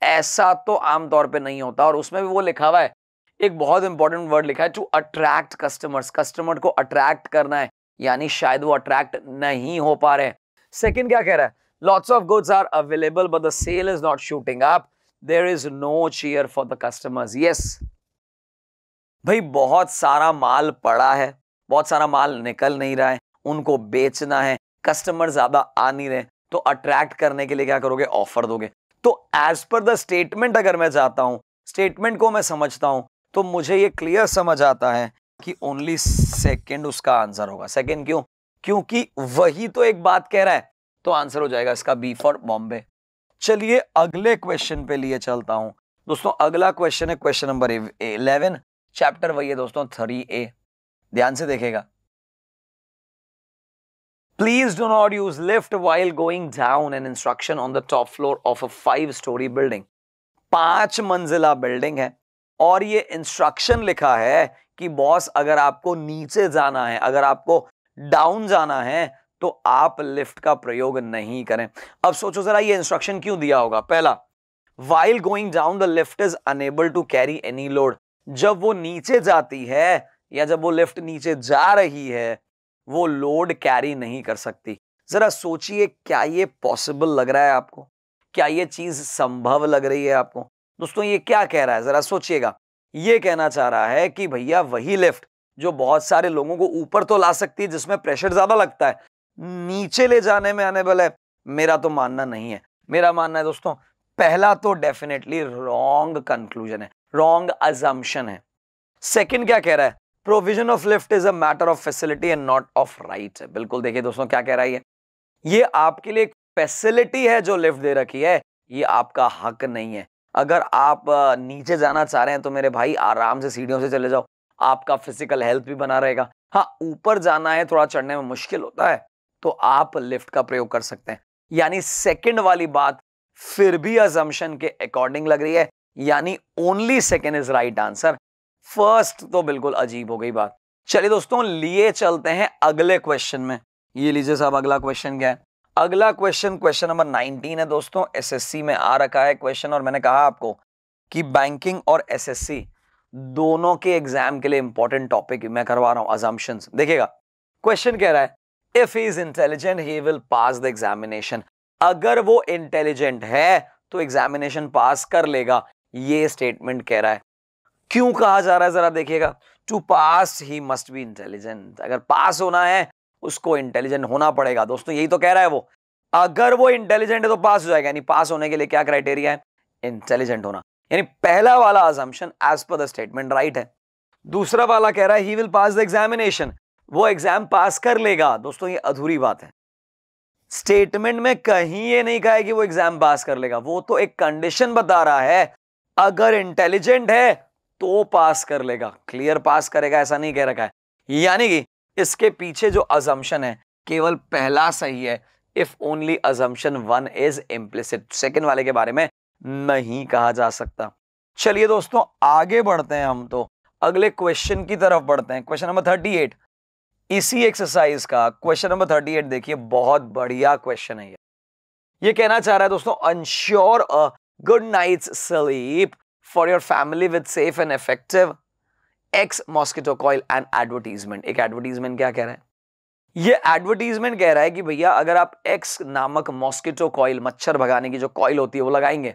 ऐसा तो आमतौर पे नहीं होता और उसमें भी वो लिखा हुआ है एक बहुत इंपॉर्टेंट वर्ड लिखा है टू अट्रैक्ट कस्टमर्स कस्टमर को अट्रैक्ट करना है यानी शायद वो अट्रैक्ट नहीं हो पा रहे सेकंड क्या कह रहा है lots of goods are available but the sale is not shooting up there is no chair for the customers yes भाई बहुत सारा माल पड़ा है बहुत सारा माल निकल नहीं रहा है उनको बेचना है कस्टमर ज्यादा आ नहीं रहे तो अट्रैक्ट करने के लिए क्या करोगे ऑफर दोगे तो एज पर द स्टेटमेंट अगर मैं जाता हूं स्टेटमेंट को मैं समझता हूं तो मुझे ये क्लियर समझ आता है कि ओनली सेकेंड उसका आंसर होगा सेकेंड क्यों क्योंकि वही तो एक बात कह रहा है तो आंसर हो जाएगा इसका बी फॉर बॉम्बे चलिए अगले क्वेश्चन पे लिए चलता हूं दोस्तों अगला क्वेश्चन है क्वेश्चन नंबर इलेवन चैप्टर वही है दोस्तों थ्री ए ध्यान से देखेगा Please do not use lift while going down an instruction on the top floor of a five story building. पांच मंजिला बिल्डिंग है और ये इंस्ट्रक्शन लिखा है कि बॉस अगर आपको नीचे जाना है अगर आपको डाउन जाना है तो आप लिफ्ट का प्रयोग नहीं करें अब सोचो जरा ये इंस्ट्रक्शन क्यों दिया होगा पहला while going down the lift is unable to carry any load जब वो नीचे जाती है या जब वो लिफ्ट नीचे जा रही है वो लोड कैरी नहीं कर सकती ज़रा सोचिए क्या ये पॉसिबल लग रहा है आपको क्या ये चीज़ संभव लग रही है आपको दोस्तों ये क्या कह रहा है ज़रा सोचिएगा ये कहना चाह रहा है कि भैया वही लिफ्ट जो बहुत सारे लोगों को ऊपर तो ला सकती है जिसमें प्रेशर ज़्यादा लगता है नीचे ले जाने में आने वाले है मेरा तो मानना नहीं है मेरा मानना है दोस्तों पहला तो डेफिनेटली रॉन्ग कंक्लूजन है रॉन्ग अजम्पन है सेकंड क्या कह रहा है provision of lift is a matter of facility and not of right बिल्कुल देखिए दोस्तों क्या कह रहा है ये आपके लिए फैसिलिटी है जो लिफ्ट दे रखी है ये आपका हक नहीं है अगर आप नीचे जाना चाह रहे हैं तो मेरे भाई आराम से सीढ़ियों से चले जाओ आपका फिजिकल हेल्थ भी बना रहेगा हाँ ऊपर जाना है थोड़ा चढ़ने में मुश्किल होता है तो आप लिफ्ट का प्रयोग कर सकते हैं यानी सेकंड वाली बात फिर भी अजम्पन के अकॉर्डिंग लग रही है यानी only second is right answer first तो बिल्कुल अजीब हो गई बात चलिए दोस्तों लिए चलते हैं अगले क्वेश्चन में ये लीजिए साहब अगला क्वेश्चन क्या है अगला क्वेश्चन क्वेश्चन नंबर 19 है दोस्तों एसएससी में आ रखा है क्वेश्चन और मैंने कहा आपको कि बैंकिंग और एसएससी दोनों के एग्जाम के लिए इंपॉर्टेंट टॉपिक मैं करवा रहा हूं अजम्पन देखिएगा क्वेश्चन कह रहा है if he is intelligent he will pass the examination अगर वो इंटेलिजेंट है तो एग्जामिनेशन पास कर लेगा ये स्टेटमेंट कह रहा है क्यों कहा जा रहा है जरा देखिएगा to pass he must be intelligent अगर पास होना है उसको इंटेलिजेंट होना पड़ेगा दोस्तों यही तो कह रहा है वो अगर वो इंटेलिजेंट है तो पास हो जाएगा यानी पास होने के लिए क्या क्राइटेरिया है इंटेलिजेंट होना यानी पहला वाला assumption as per the statement right है दूसरा वाला कह रहा है he will pass the examination वो एग्जाम पास कर लेगा दोस्तों ये अधूरी बात है स्टेटमेंट में कहीं ये नहीं कहा है कि वो एग्जाम पास कर लेगा वो तो एक कंडीशन बता रहा है अगर इंटेलिजेंट है तो पास कर लेगा क्लियर पास करेगा ऐसा नहीं कह रखा है यानी कि इसके पीछे जो अजम्पन है केवल पहला सही है if only assumption one is implicit second वाले के बारे में नहीं कहा जा सकता चलिए दोस्तों आगे बढ़ते हैं हम तो अगले क्वेश्चन की तरफ बढ़ते हैं क्वेश्चन नंबर थर्टी एट इसी एक्सरसाइज का क्वेश्चन नंबर थर्टी एट देखिए बहुत बढ़िया क्वेश्चन है ये कहना चाह रहा है दोस्तों ensure a good night sleep for your family with safe and effective X mosquito coil and advertisement एक एडवर्टीजमेंट क्या कह रहा है ये एडवर्टीजमेंट कह रहा है कि भैया अगर आप एक्स नामक मॉस्किटो कॉइल मच्छर भगाने की जो कॉइल होती है वो लगाएंगे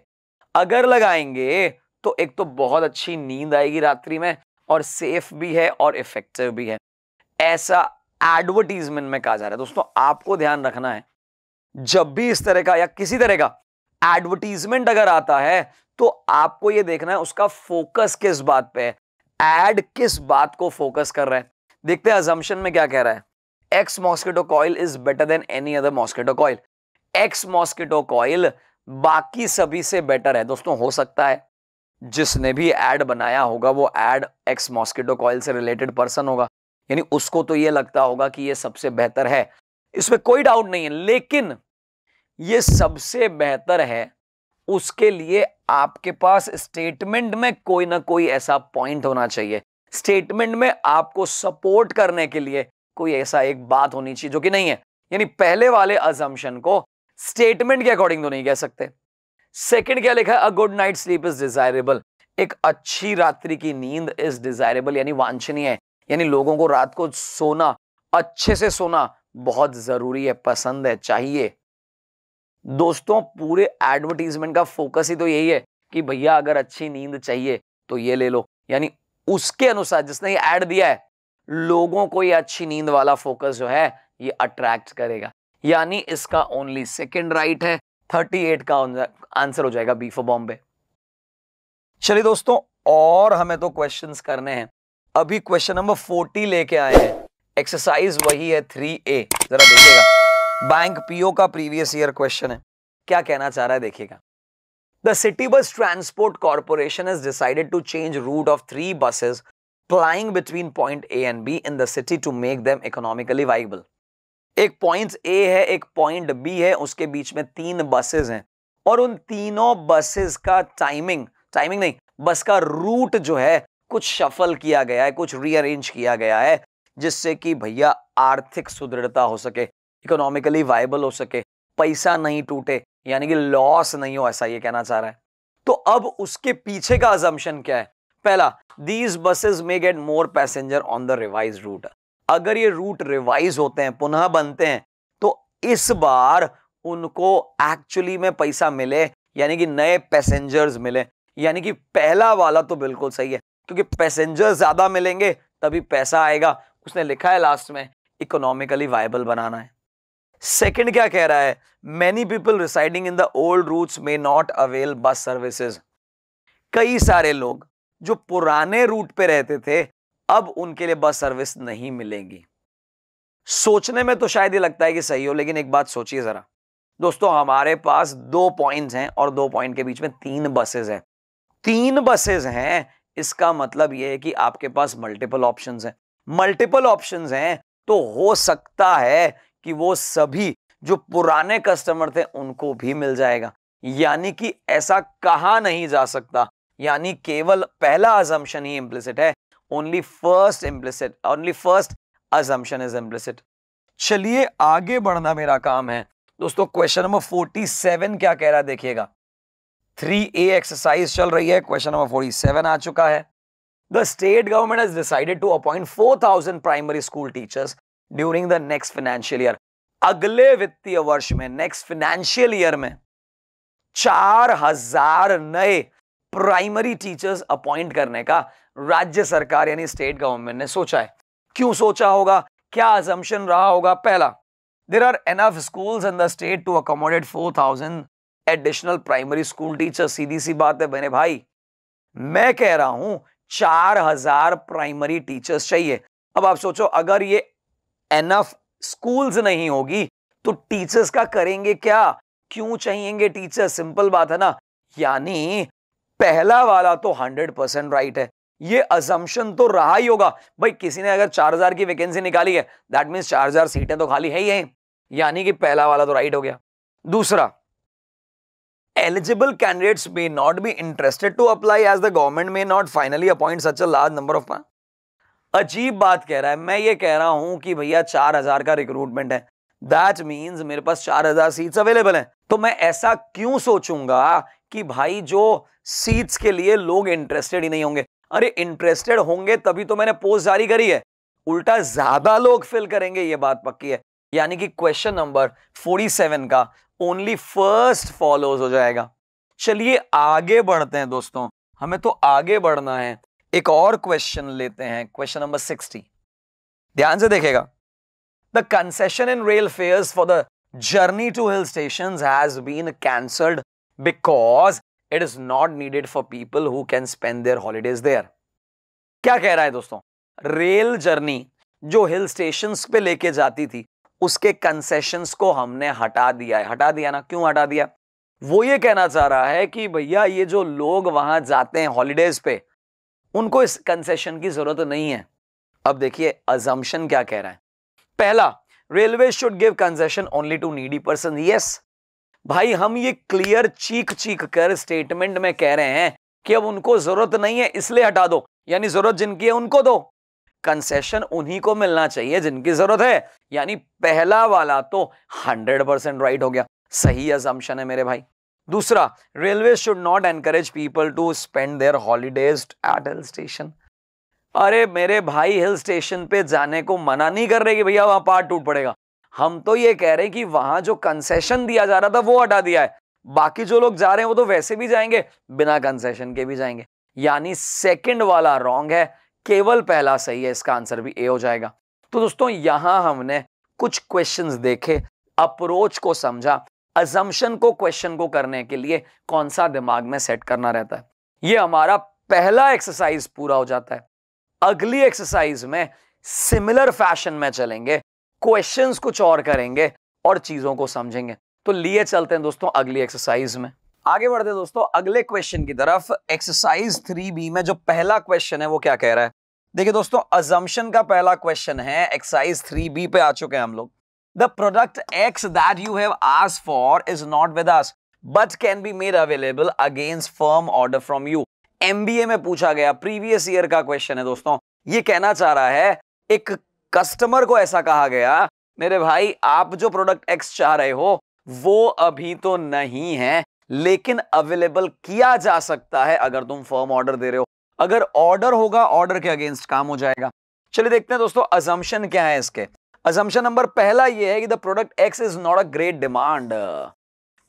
अगर लगाएंगे तो एक तो बहुत अच्छी नींद आएगी रात्रि में और सेफ भी है और इफेक्टिव भी है ऐसा एडवर्टीजमेंट में कहा जा रहा है दोस्तों आपको ध्यान रखना है जब भी इस तरह का या किसी तरह का एडवर्टीजमेंट अगर आता है तो आपको ये देखना है उसका फोकस किस बात पे है एड किस बात को फोकस कर रहा है देखते हैं अजम्पन में क्या कह रहा है X mosquito coil is better than any other mosquito coil X mosquito coil बाकी सभी से बेटर है दोस्तों हो सकता है जिसने भी एड बनाया होगा वो एड एक्स मॉस्किटो कॉइल से रिलेटेड पर्सन होगा यानी उसको तो ये लगता होगा कि ये सबसे बेहतर है इसमें कोई डाउट नहीं है लेकिन ये सबसे बेहतर है उसके लिए आपके पास स्टेटमेंट में कोई ना कोई ऐसा पॉइंट होना चाहिए स्टेटमेंट में आपको सपोर्ट करने के लिए कोई ऐसा एक बात होनी चाहिए जो कि नहीं है यानी पहले वाले अजम्पन को स्टेटमेंट के अकॉर्डिंग तो नहीं कह सकते सेकंड क्या लिखा है a good night sleep is desirable एक अच्छी रात्रि की नींद इज डिजायरेबल यानी वांछनीय है यानी लोगों को रात को सोना अच्छे से सोना बहुत जरूरी है पसंद है चाहिए दोस्तों पूरे एडवर्टीजमेंट का फोकस ही तो यही है कि भैया अगर अच्छी नींद चाहिए तो ये ले लो यानी उसके अनुसार जिसने ये ऐड दिया है लोगों को ये अच्छी नींद वाला फोकस जो है ये अट्रैक्ट करेगा यानी इसका ओनली सेकेंड राइट है थर्टी एट का आंसर हो जाएगा बीफ बॉम्बे चलिए दोस्तों और हमें तो क्वेश्चन करने हैं अभी क्वेश्चन नंबर फोर्टी लेके आए हैं एक्सरसाइज वही है थ्री ए जरा देखिएगा बैंक पीओ का प्रीवियस ईयर क्वेश्चन है क्या कहना चाह रहा है देखिएगा the city bus transport corporation is decided to change route of three buses plying between point A and B in the city to make them economically viable एक point A है एक पॉइंट बी है उसके बीच में तीन buses हैं और उन तीनों बसेस का टाइमिंग टाइमिंग नहीं बस का रूट जो है कुछ शफल किया गया है कुछ रीअरेंज किया गया है जिससे कि भैया आर्थिक सुदृढ़ता हो सके इकोनॉमिकली वायबल हो सके पैसा नहीं टूटे यानी कि लॉस नहीं हो ऐसा ये कहना चाह रहा है तो अब उसके पीछे का अजम्पन क्या है पहला these buses may get more passenger on the revise route अगर ये रूट रिवाइज होते हैं पुनः बनते हैं तो इस बार उनको एक्चुअली में पैसा मिले यानी कि नए पैसेंजर्स मिले यानी कि पहला वाला तो बिल्कुल सही है क्योंकि पैसेंजर ज्यादा मिलेंगे तभी पैसा आएगा उसने लिखा है लास्ट में इकोनॉमिकली वायबल बनाना है सेकंड क्या कह रहा है many people residing in the old routes may not avail bus services कई सारे लोग जो पुराने रूट पे रहते थे अब उनके लिए बस सर्विस नहीं मिलेगी सोचने में तो शायद ये लगता है कि सही हो लेकिन एक बात सोचिए ज़रा दोस्तों हमारे पास दो पॉइंट्स हैं और दो पॉइंट के बीच में तीन बसेस हैं तीन बसेस हैं इसका मतलब ये है कि आपके पास मल्टीपल ऑप्शंस हैं मल्टीपल ऑप्शंस हैं तो हो सकता है कि वो सभी जो पुराने कस्टमर थे उनको भी मिल जाएगा यानी कि ऐसा कहा नहीं जा सकता यानी केवल पहला अजम्पन ही इम्प्लिसिट है only first implicit only first assumption is implicit चलिए आगे बढ़ना मेरा काम है दोस्तों क्वेश्चन नंबर फोर्टी सेवन क्या कह रहा है देखिएगा थ्री ए एक्सरसाइज चल रही है क्वेश्चन नंबर फोर्टी सेवन आ चुका है the state government has decided to appoint four thousand primary school teachers during the next financial year अगले वित्तीय वर्ष में नेक्स्ट फाइनेंशियल ईयर में चार हजार नए प्राइमरी टीचर्स अपॉइंट करने का राज्य सरकार यानी स्टेट गवर्नमेंट ने सोचा है क्यों सोचा होगा क्या अजम्पन रहा होगा पहला there are enough school in the state to accommodate four thousand additional primary school teacher सीधी सी बात है बने भाई मैं कह रहा हूं चार हजार प्राइमरी टीचर्स चाहिए अब आप सोचो अगर ये एनफ स्कूल्स नहीं होगी तो टीचर्स का करेंगे क्या क्यों चाहिएंगे टीचर सिंपल बात है ना यानी पहला वाला तो हंड्रेड परसेंट राइट है ये अजम्पन तो रहा ही होगा भाई किसी ने अगर चार हजार की वैकेंसी निकाली है दैट मीन चार हजार सीटें तो खाली है ही है यानी कि पहला वाला तो राइट हो गया दूसरा eligible candidates may not be interested to apply as the government may not finally appoint such a large number of अजीब बात कह रहा है मैं ये कह रहा हूं कि भैया चार हजार का रिक्रूटमेंट है दैट मीन्स मेरे पास चार हजार सीट्स अवेलेबल हैं तो मैं ऐसा क्यों सोचूंगा कि भाई जो सीट्स के लिए लोग इंटरेस्टेड ही नहीं होंगे अरे इंटरेस्टेड होंगे तभी तो मैंने पोस्ट जारी करी है उल्टा ज्यादा लोग फिल करेंगे ये बात पक्की है यानी कि क्वेश्चन नंबर 47 का ओनली फर्स्ट फॉलोज हो जाएगा चलिए आगे बढ़ते हैं दोस्तों हमें तो आगे बढ़ना है एक और क्वेश्चन लेते हैं क्वेश्चन नंबर सिक्सटी ध्यान से देखेगा the concession in rail fare for the journey to hill station has been cancelled because it is not needed for people who can spend their holidays there क्या कह रहा है दोस्तों रेल जर्नी जो hill station पे लेके जाती थी उसके कंसेशन को हमने हटा दिया है हटा दिया ना क्यों हटा दिया वो ये कहना चाह रहा है कि भैया ये जो लोग वहां जाते हैं हॉलीडेज पे उनको इस कंसेशन की जरूरत नहीं है अब देखिए अजम्पन क्या कह रहा है पहला railway should give concession only to needy person yes भाई हम ये क्लियर चीख चीख कर स्टेटमेंट में कह रहे हैं कि अब उनको जरूरत नहीं है इसलिए हटा दो यानी जरूरत जिनकी है उनको दो कंसेशन उन्हीं को मिलना चाहिए जिनकी जरूरत है यानी पहला वाला तो 100 परसेंट राइट हो गया सही अजम्पन है मेरे भाई दूसरा railway should not encourage people to spend their holidays at hill station अरे मेरे भाई हिल स्टेशन पे जाने को मना नहीं कर रहे कि भैया वहां पार्ट टूट पड़ेगा हम तो ये कह रहे हैं कि वहां जो कंसेशन दिया जा रहा था वो हटा दिया है बाकी जो लोग जा रहे हैं वो तो वैसे भी जाएंगे बिना कंसेशन के भी जाएंगे यानी सेकंड वाला रॉन्ग है केवल पहला सही है इसका आंसर भी ए हो जाएगा तो दोस्तों यहां हमने कुछ क्वेश्चंस देखे अप्रोच को समझा अजम्पन को क्वेश्चन को करने के लिए कौन सा दिमाग में सेट करना रहता है ये हमारा पहला एक्सरसाइज पूरा हो जाता है अगली एक्सरसाइज में सिमिलर फैशन में चलेंगे क्वेश्चंस कुछ और करेंगे और चीजों को समझेंगे तो लिए चलते हैं दोस्तों अगली एक्सरसाइज में आगे बढ़ते दोस्तों अगले क्वेश्चन की तरफ एक्सरसाइज थ्री बी में जो पहला क्वेश्चन है वो क्या कह रहा है देखिए दोस्तों अजम्पन का पहला क्वेश्चन है एक्सरसाइज थ्री बी पे आ चुके हैं हम लोग the product X that you have asked for is not with us, but can be made available against firm order from you. MBA में पूछा गया प्रीवियस ईयर का क्वेश्चन है दोस्तों ये कहना चाह रहा है एक कस्टमर को ऐसा कहा गया मेरे भाई आप जो प्रोडक्ट एक्स चाह रहे हो वो अभी तो नहीं है लेकिन अवेलेबल किया जा सकता है अगर तुम फर्म ऑर्डर दे रहे हो अगर ऑर्डर होगा ऑर्डर के अगेंस्ट काम हो जाएगा चलिए देखते हैं दोस्तों अजम्पन क्या है इसके अजम्पन नंबर पहला ये है कि the product X is not a great demand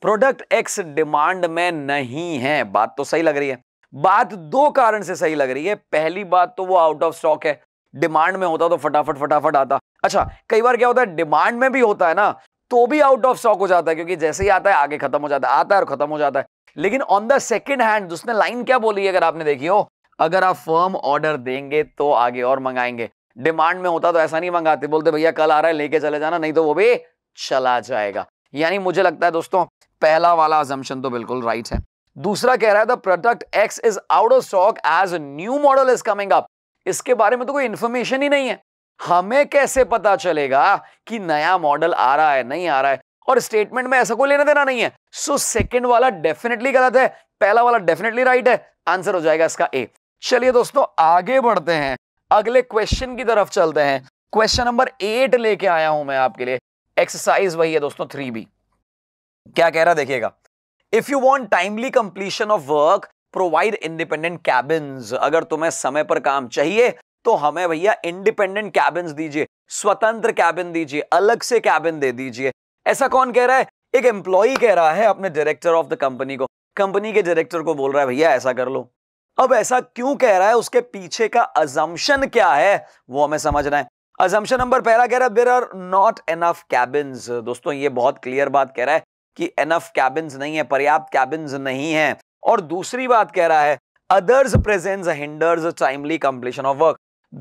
product X demand में नहीं है बात तो सही लग रही है बात दो कारण से सही लग रही है पहली बात तो वो आउट ऑफ स्टॉक है डिमांड में होता तो फटाफट फटाफट आता अच्छा कई बार क्या होता है डिमांड में भी होता है ना तो भी आउट ऑफ स्टॉक हो जाता है क्योंकि जैसे ही आता है आगे खत्म हो जाता है आता है और खत्म हो जाता है लेकिन ऑन द सेकेंड हैंड उसने लाइन क्या बोली है अगर आपने देखी हो अगर आप फर्म ऑर्डर देंगे तो आगे और मंगाएंगे डिमांड में होता तो ऐसा नहीं मंगाते बोलते भैया कल आ रहा है लेके चले जाना नहीं तो वो भी चला जाएगा यानी मुझे लगता है दोस्तों पहला वाला अजम्पन तो बिल्कुल राइट है दूसरा कह रहा है the product X is out of stock as new model is coming up इसके बारे में तो कोई इंफॉर्मेशन ही नहीं है हमें कैसे पता चलेगा कि नया मॉडल आ रहा है नहीं आ रहा है और स्टेटमेंट में ऐसा कोई लेना देना नहीं है सो so, सेकंड वाला डेफिनेटली गलत है पहला वाला डेफिनेटली राइट है आंसर हो जाएगा इसका ए चलिए दोस्तों आगे बढ़ते हैं अगले क्वेश्चन की तरफ चलते हैं क्वेश्चन नंबर एट लेके आया हूं मैं आपके लिए एक्सरसाइज वही है दोस्तों थ्री बी क्या कह रहा देखिएगा if you want timely completion of work provide independent cabin अगर तुम्हें समय पर काम चाहिए तो हमें भैया इंडिपेंडेंट कैबिन दीजिए स्वतंत्र कैबिन दीजिए अलग से कैबिन दे दीजिए ऐसा कौन कह रहा है एक एम्प्लॉय कह रहा है अपने डायरेक्टर ऑफ द कंपनी को कंपनी के डायरेक्टर को बोल रहा है भैया ऐसा कर लो अब ऐसा क्यों कह रहा है उसके पीछे का अजम्पन क्या है वो हमें समझना है अजम्पन नंबर पहला कह रहा है there are not enough cabin दोस्तों ये बहुत क्लियर बात कह रहा है कि एनफ कैबिन नहीं है पर्याप्त कैबिन नहीं है और दूसरी बात कह रहा है others presence hinders timely completion of work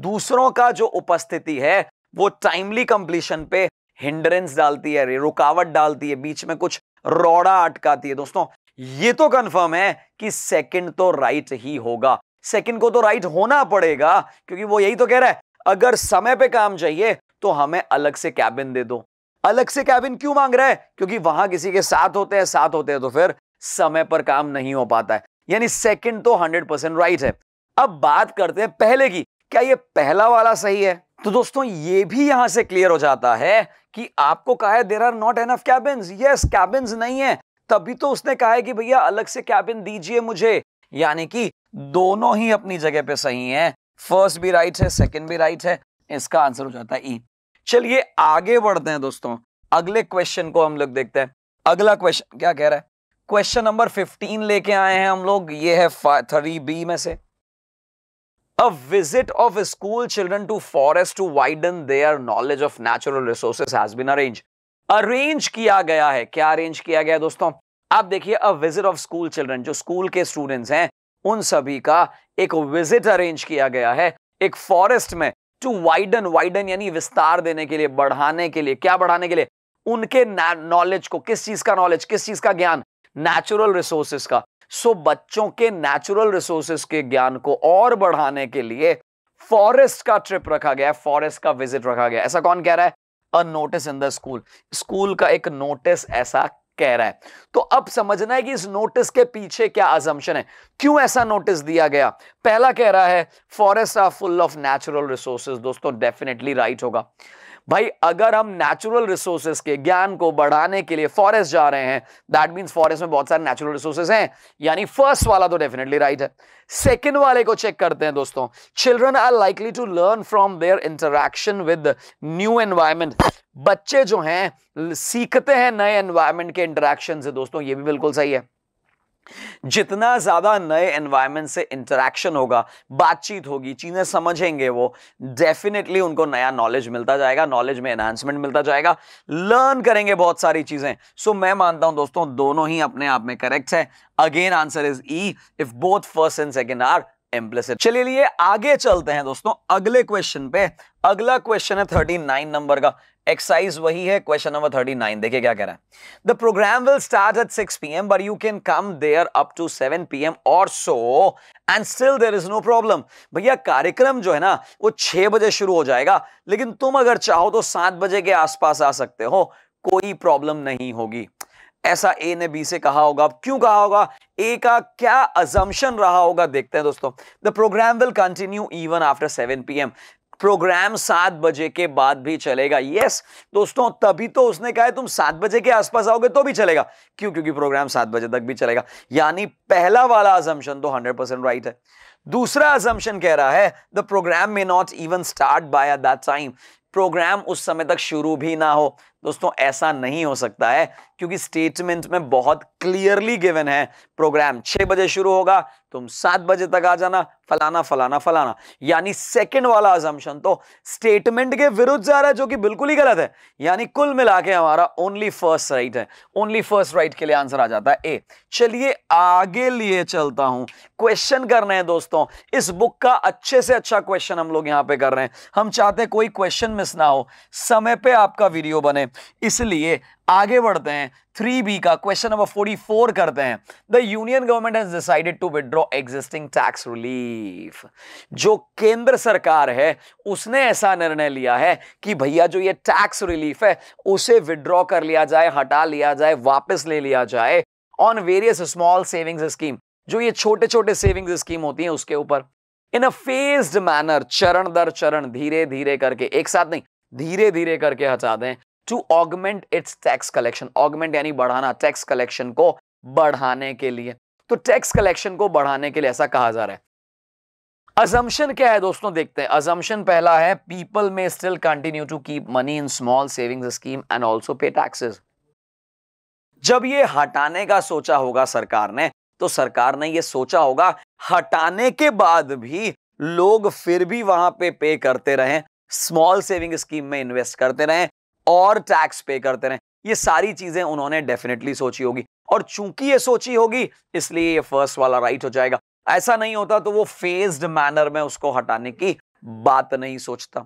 दूसरों का जो उपस्थिति है वो टाइमली कंप्लीशन पे हिंडरेंस डालती है रुकावट डालती है बीच में कुछ रोड़ा अटकाती है दोस्तों ये तो कंफर्म है कि सेकंड तो राइट ही होगा सेकंड को तो राइट होना पड़ेगा क्योंकि वो यही तो कह रहा है अगर समय पे काम चाहिए तो हमें अलग से कैबिन दे दो अलग से कैबिन क्यों मांग रहा है क्योंकि वहां किसी के साथ होते हैं साथ होते हैं तो फिर समय पर काम नहीं हो पाता है यानी सेकंड तो हंड्रेड परसेंट राइट है अब बात करते हैं पहले की क्या ये पहला वाला सही है तो दोस्तों ये भी यहां से क्लियर हो जाता है कि आपको कहा है there are not enough cabin yes cabin नहीं है तभी तो उसने कहा है कि भैया अलग से कैबिन दीजिए मुझे यानी कि दोनों ही अपनी जगह पे सही हैं फर्स्ट भी राइट है सेकंड भी राइट है इसका आंसर हो जाता है ई e. चलिए आगे बढ़ते हैं दोस्तों अगले क्वेश्चन को हम लोग देखते हैं अगला क्वेश्चन क्या कह रहा है क्वेश्चन नंबर फिफ्टीन लेके आए हैं हम लोग ये है थ्री बी में से a visit of school children to forest to widen their knowledge of natural resources has been arrange arrange किया गया है क्या अरेंज किया गया दोस्तों आप देखिए a visit of school children जो स्कूल के स्टूडेंट्स हैं उन सभी का एक विजिट अरेंज किया गया है एक फॉरेस्ट में टू वाइडन वाइडन यानी विस्तार देने के लिए बढ़ाने के लिए क्या बढ़ाने के लिए उनके नॉलेज को किस चीज का नॉलेज किस चीज का ज्ञान नेचुरल रिसोर्सेस का सो so, बच्चों के नेचुरल रिसोर्सेस के ज्ञान को और बढ़ाने के लिए फॉरेस्ट का ट्रिप रखा गया फॉरेस्ट का विजिट रखा गया ऐसा कौन कह रहा है a notice in the school school का एक नोटिस ऐसा कह रहा है तो अब समझना है कि इस नोटिस के पीछे क्या अजम्पन है क्यों ऐसा नोटिस दिया गया पहला कह रहा है forest are full of natural resources दोस्तों डेफिनेटली राइट होगा भाई अगर हम नेचुरल रिसोर्सेस के ज्ञान को बढ़ाने के लिए फॉरेस्ट जा रहे हैं दैट मीन्स फॉरेस्ट में बहुत सारे नेचुरल रिसोर्सेज हैं यानी फर्स्ट वाला तो डेफिनेटली राइट है सेकेंड वाले को चेक करते हैं दोस्तों children are likely to learn from their interaction with new environment बच्चे जो हैं सीखते हैं नए एनवायरमेंट के इंटरेक्शन से दोस्तों ये भी बिल्कुल सही है जितना ज़्यादा नए एनवायरमेंट से इंटरेक्शन होगा बातचीत होगी चीज़ें समझेंगे वो डेफिनेटली उनको नया नॉलेज मिलता जाएगा नॉलेज में एनहांसमेंट मिलता जाएगा लर्न करेंगे बहुत सारी चीज़ें सो so, मैं मानता हूं दोस्तों दोनों ही अपने आप में करेक्ट है again answer is E if both first and second are implicit चलिए लिए आगे चलते हैं दोस्तों अगले क्वेश्चन पे अगला क्वेश्चन है थर्टी नाइन नंबर का एक्सरसाइज वही है क्वेश्चन नंबर थर्टी नाइन देखिए क्या कह रहा है the programme will start at six P M but you can come there up to seven P M or so and still there is no problem भैया कार्यक्रम जो है ना वो छह बजे शुरू हो जाएगा लेकिन तुम अगर चाहो तो सात बजे के आसपास आ सकते हो कोई प्रॉब्लम नहीं होगी ऐसा ए ने बी से कहा होगा अब क्यों कहा होगा ए का क्या अजम्पन रहा होगा देखते हैं दोस्तों the programme will continue even after seven P M programme सात बजे के बाद भी चलेगा यस दोस्तों तभी तो उसने कहा है तुम सात बजे के आसपास आओगे तो भी चलेगा क्यों क्योंकि प्रोग्राम सात बजे तक भी चलेगा यानी पहला वाला अजम्पन तो हंड्रेड परसेंट राइट है दूसरा अजम्पन कह रहा है the programme may not even start by that time programme उस समय तक शुरू भी ना हो दोस्तों ऐसा नहीं हो सकता है क्योंकि स्टेटमेंट में बहुत क्लियरली गिवन है प्रोग्राम छह बजे शुरू होगा तुम सात बजे तक आ जाना फलाना फलाना फलाना यानी सेकंड वाला अजम्पन तो स्टेटमेंट के विरुद्ध जा रहा है जो कि बिल्कुल ही गलत है यानी कुल मिला के हमारा ओनली फर्स्ट राइट है ओनली फर्स्ट राइट के लिए आंसर आ जाता है ए चलिए आगे लिए चलता हूं क्वेश्चन रहे हैं दोस्तों इस बुक का अच्छे से अच्छा क्वेश्चन हम लोग यहां पर कर रहे हैं हम चाहते हैं कोई क्वेश्चन मिस ना हो समय पर आपका वीडियो बने इसलिए आगे बढ़ते हैं थ्री बी का क्वेश्चन नंबर फोर्टी फोर करते हैं the union government has decided to withdraw existing tax relief जो केंद्र सरकार है उसने ऐसा निर्णय लिया है कि भैया जो ये टैक्स रिलीफ है उसे विड्रॉ कर लिया जाए हटा लिया जाए वापस ले लिया जाए on various small savings scheme जो ये छोटे छोटे सेविंग्स स्कीम होती है उसके ऊपर इन अ फेज्ड मैनर चरण दर चरण धीरे धीरे करके एक साथ नहीं धीरे धीरे करके हटा दें to augment its tax collection augment यानी बढ़ाना टैक्स कलेक्शन को बढ़ाने के लिए तो टैक्स कलेक्शन को बढ़ाने के लिए ऐसा कहा जा रहा है अजम्पन क्या है दोस्तों देखते हैं अजम्पन पहला है people may still continue to keep money in small saving scheme and also pay taxes जब ये हटाने का सोचा होगा सरकार ने तो सरकार ने ये सोचा होगा हटाने के बाद भी लोग फिर भी वहां पे पे करते रहें स्मॉल सेविंग स्कीम में इन्वेस्ट करते रहें और टैक्स पे करते रहें ये सारी चीजें उन्होंने डेफिनेटली सोची होगी और चूंकि ये सोची होगी इसलिए ये फर्स्ट वाला राइट हो जाएगा ऐसा नहीं होता तो वो फेज्ड मैनर में उसको हटाने की बात नहीं सोचता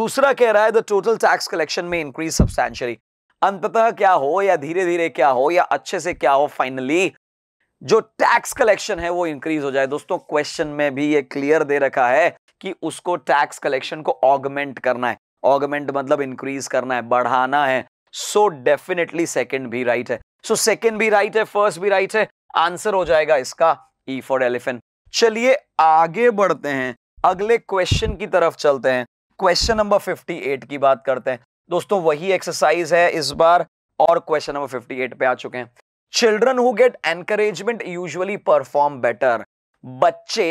दूसरा कह रहा है the total tax collection may increase substantially अंततः क्या हो या धीरे धीरे क्या हो या अच्छे से क्या हो फाइनली जो टैक्स कलेक्शन है वो इंक्रीज हो जाए दोस्तों क्वेश्चन में भी ये क्लियर दे रखा है कि उसको टैक्स कलेक्शन को ऑगमेंट करना है ऑगमेंट मतलब इंक्रीज करना है बढ़ाना है सो डेफिनेटली सेकेंड भी राइट है सो so, सेकेंड भी राइट है फर्स्ट भी राइट है आंसर हो जाएगा इसका ई फॉर एलिफेंट चलिए आगे बढ़ते हैं अगले क्वेश्चन की तरफ चलते हैं क्वेश्चन नंबर 58 की बात करते हैं दोस्तों वही एक्सरसाइज है इस बार और क्वेश्चन नंबर 58 पे आ चुके हैं children who get encouragement usually perform better बच्चे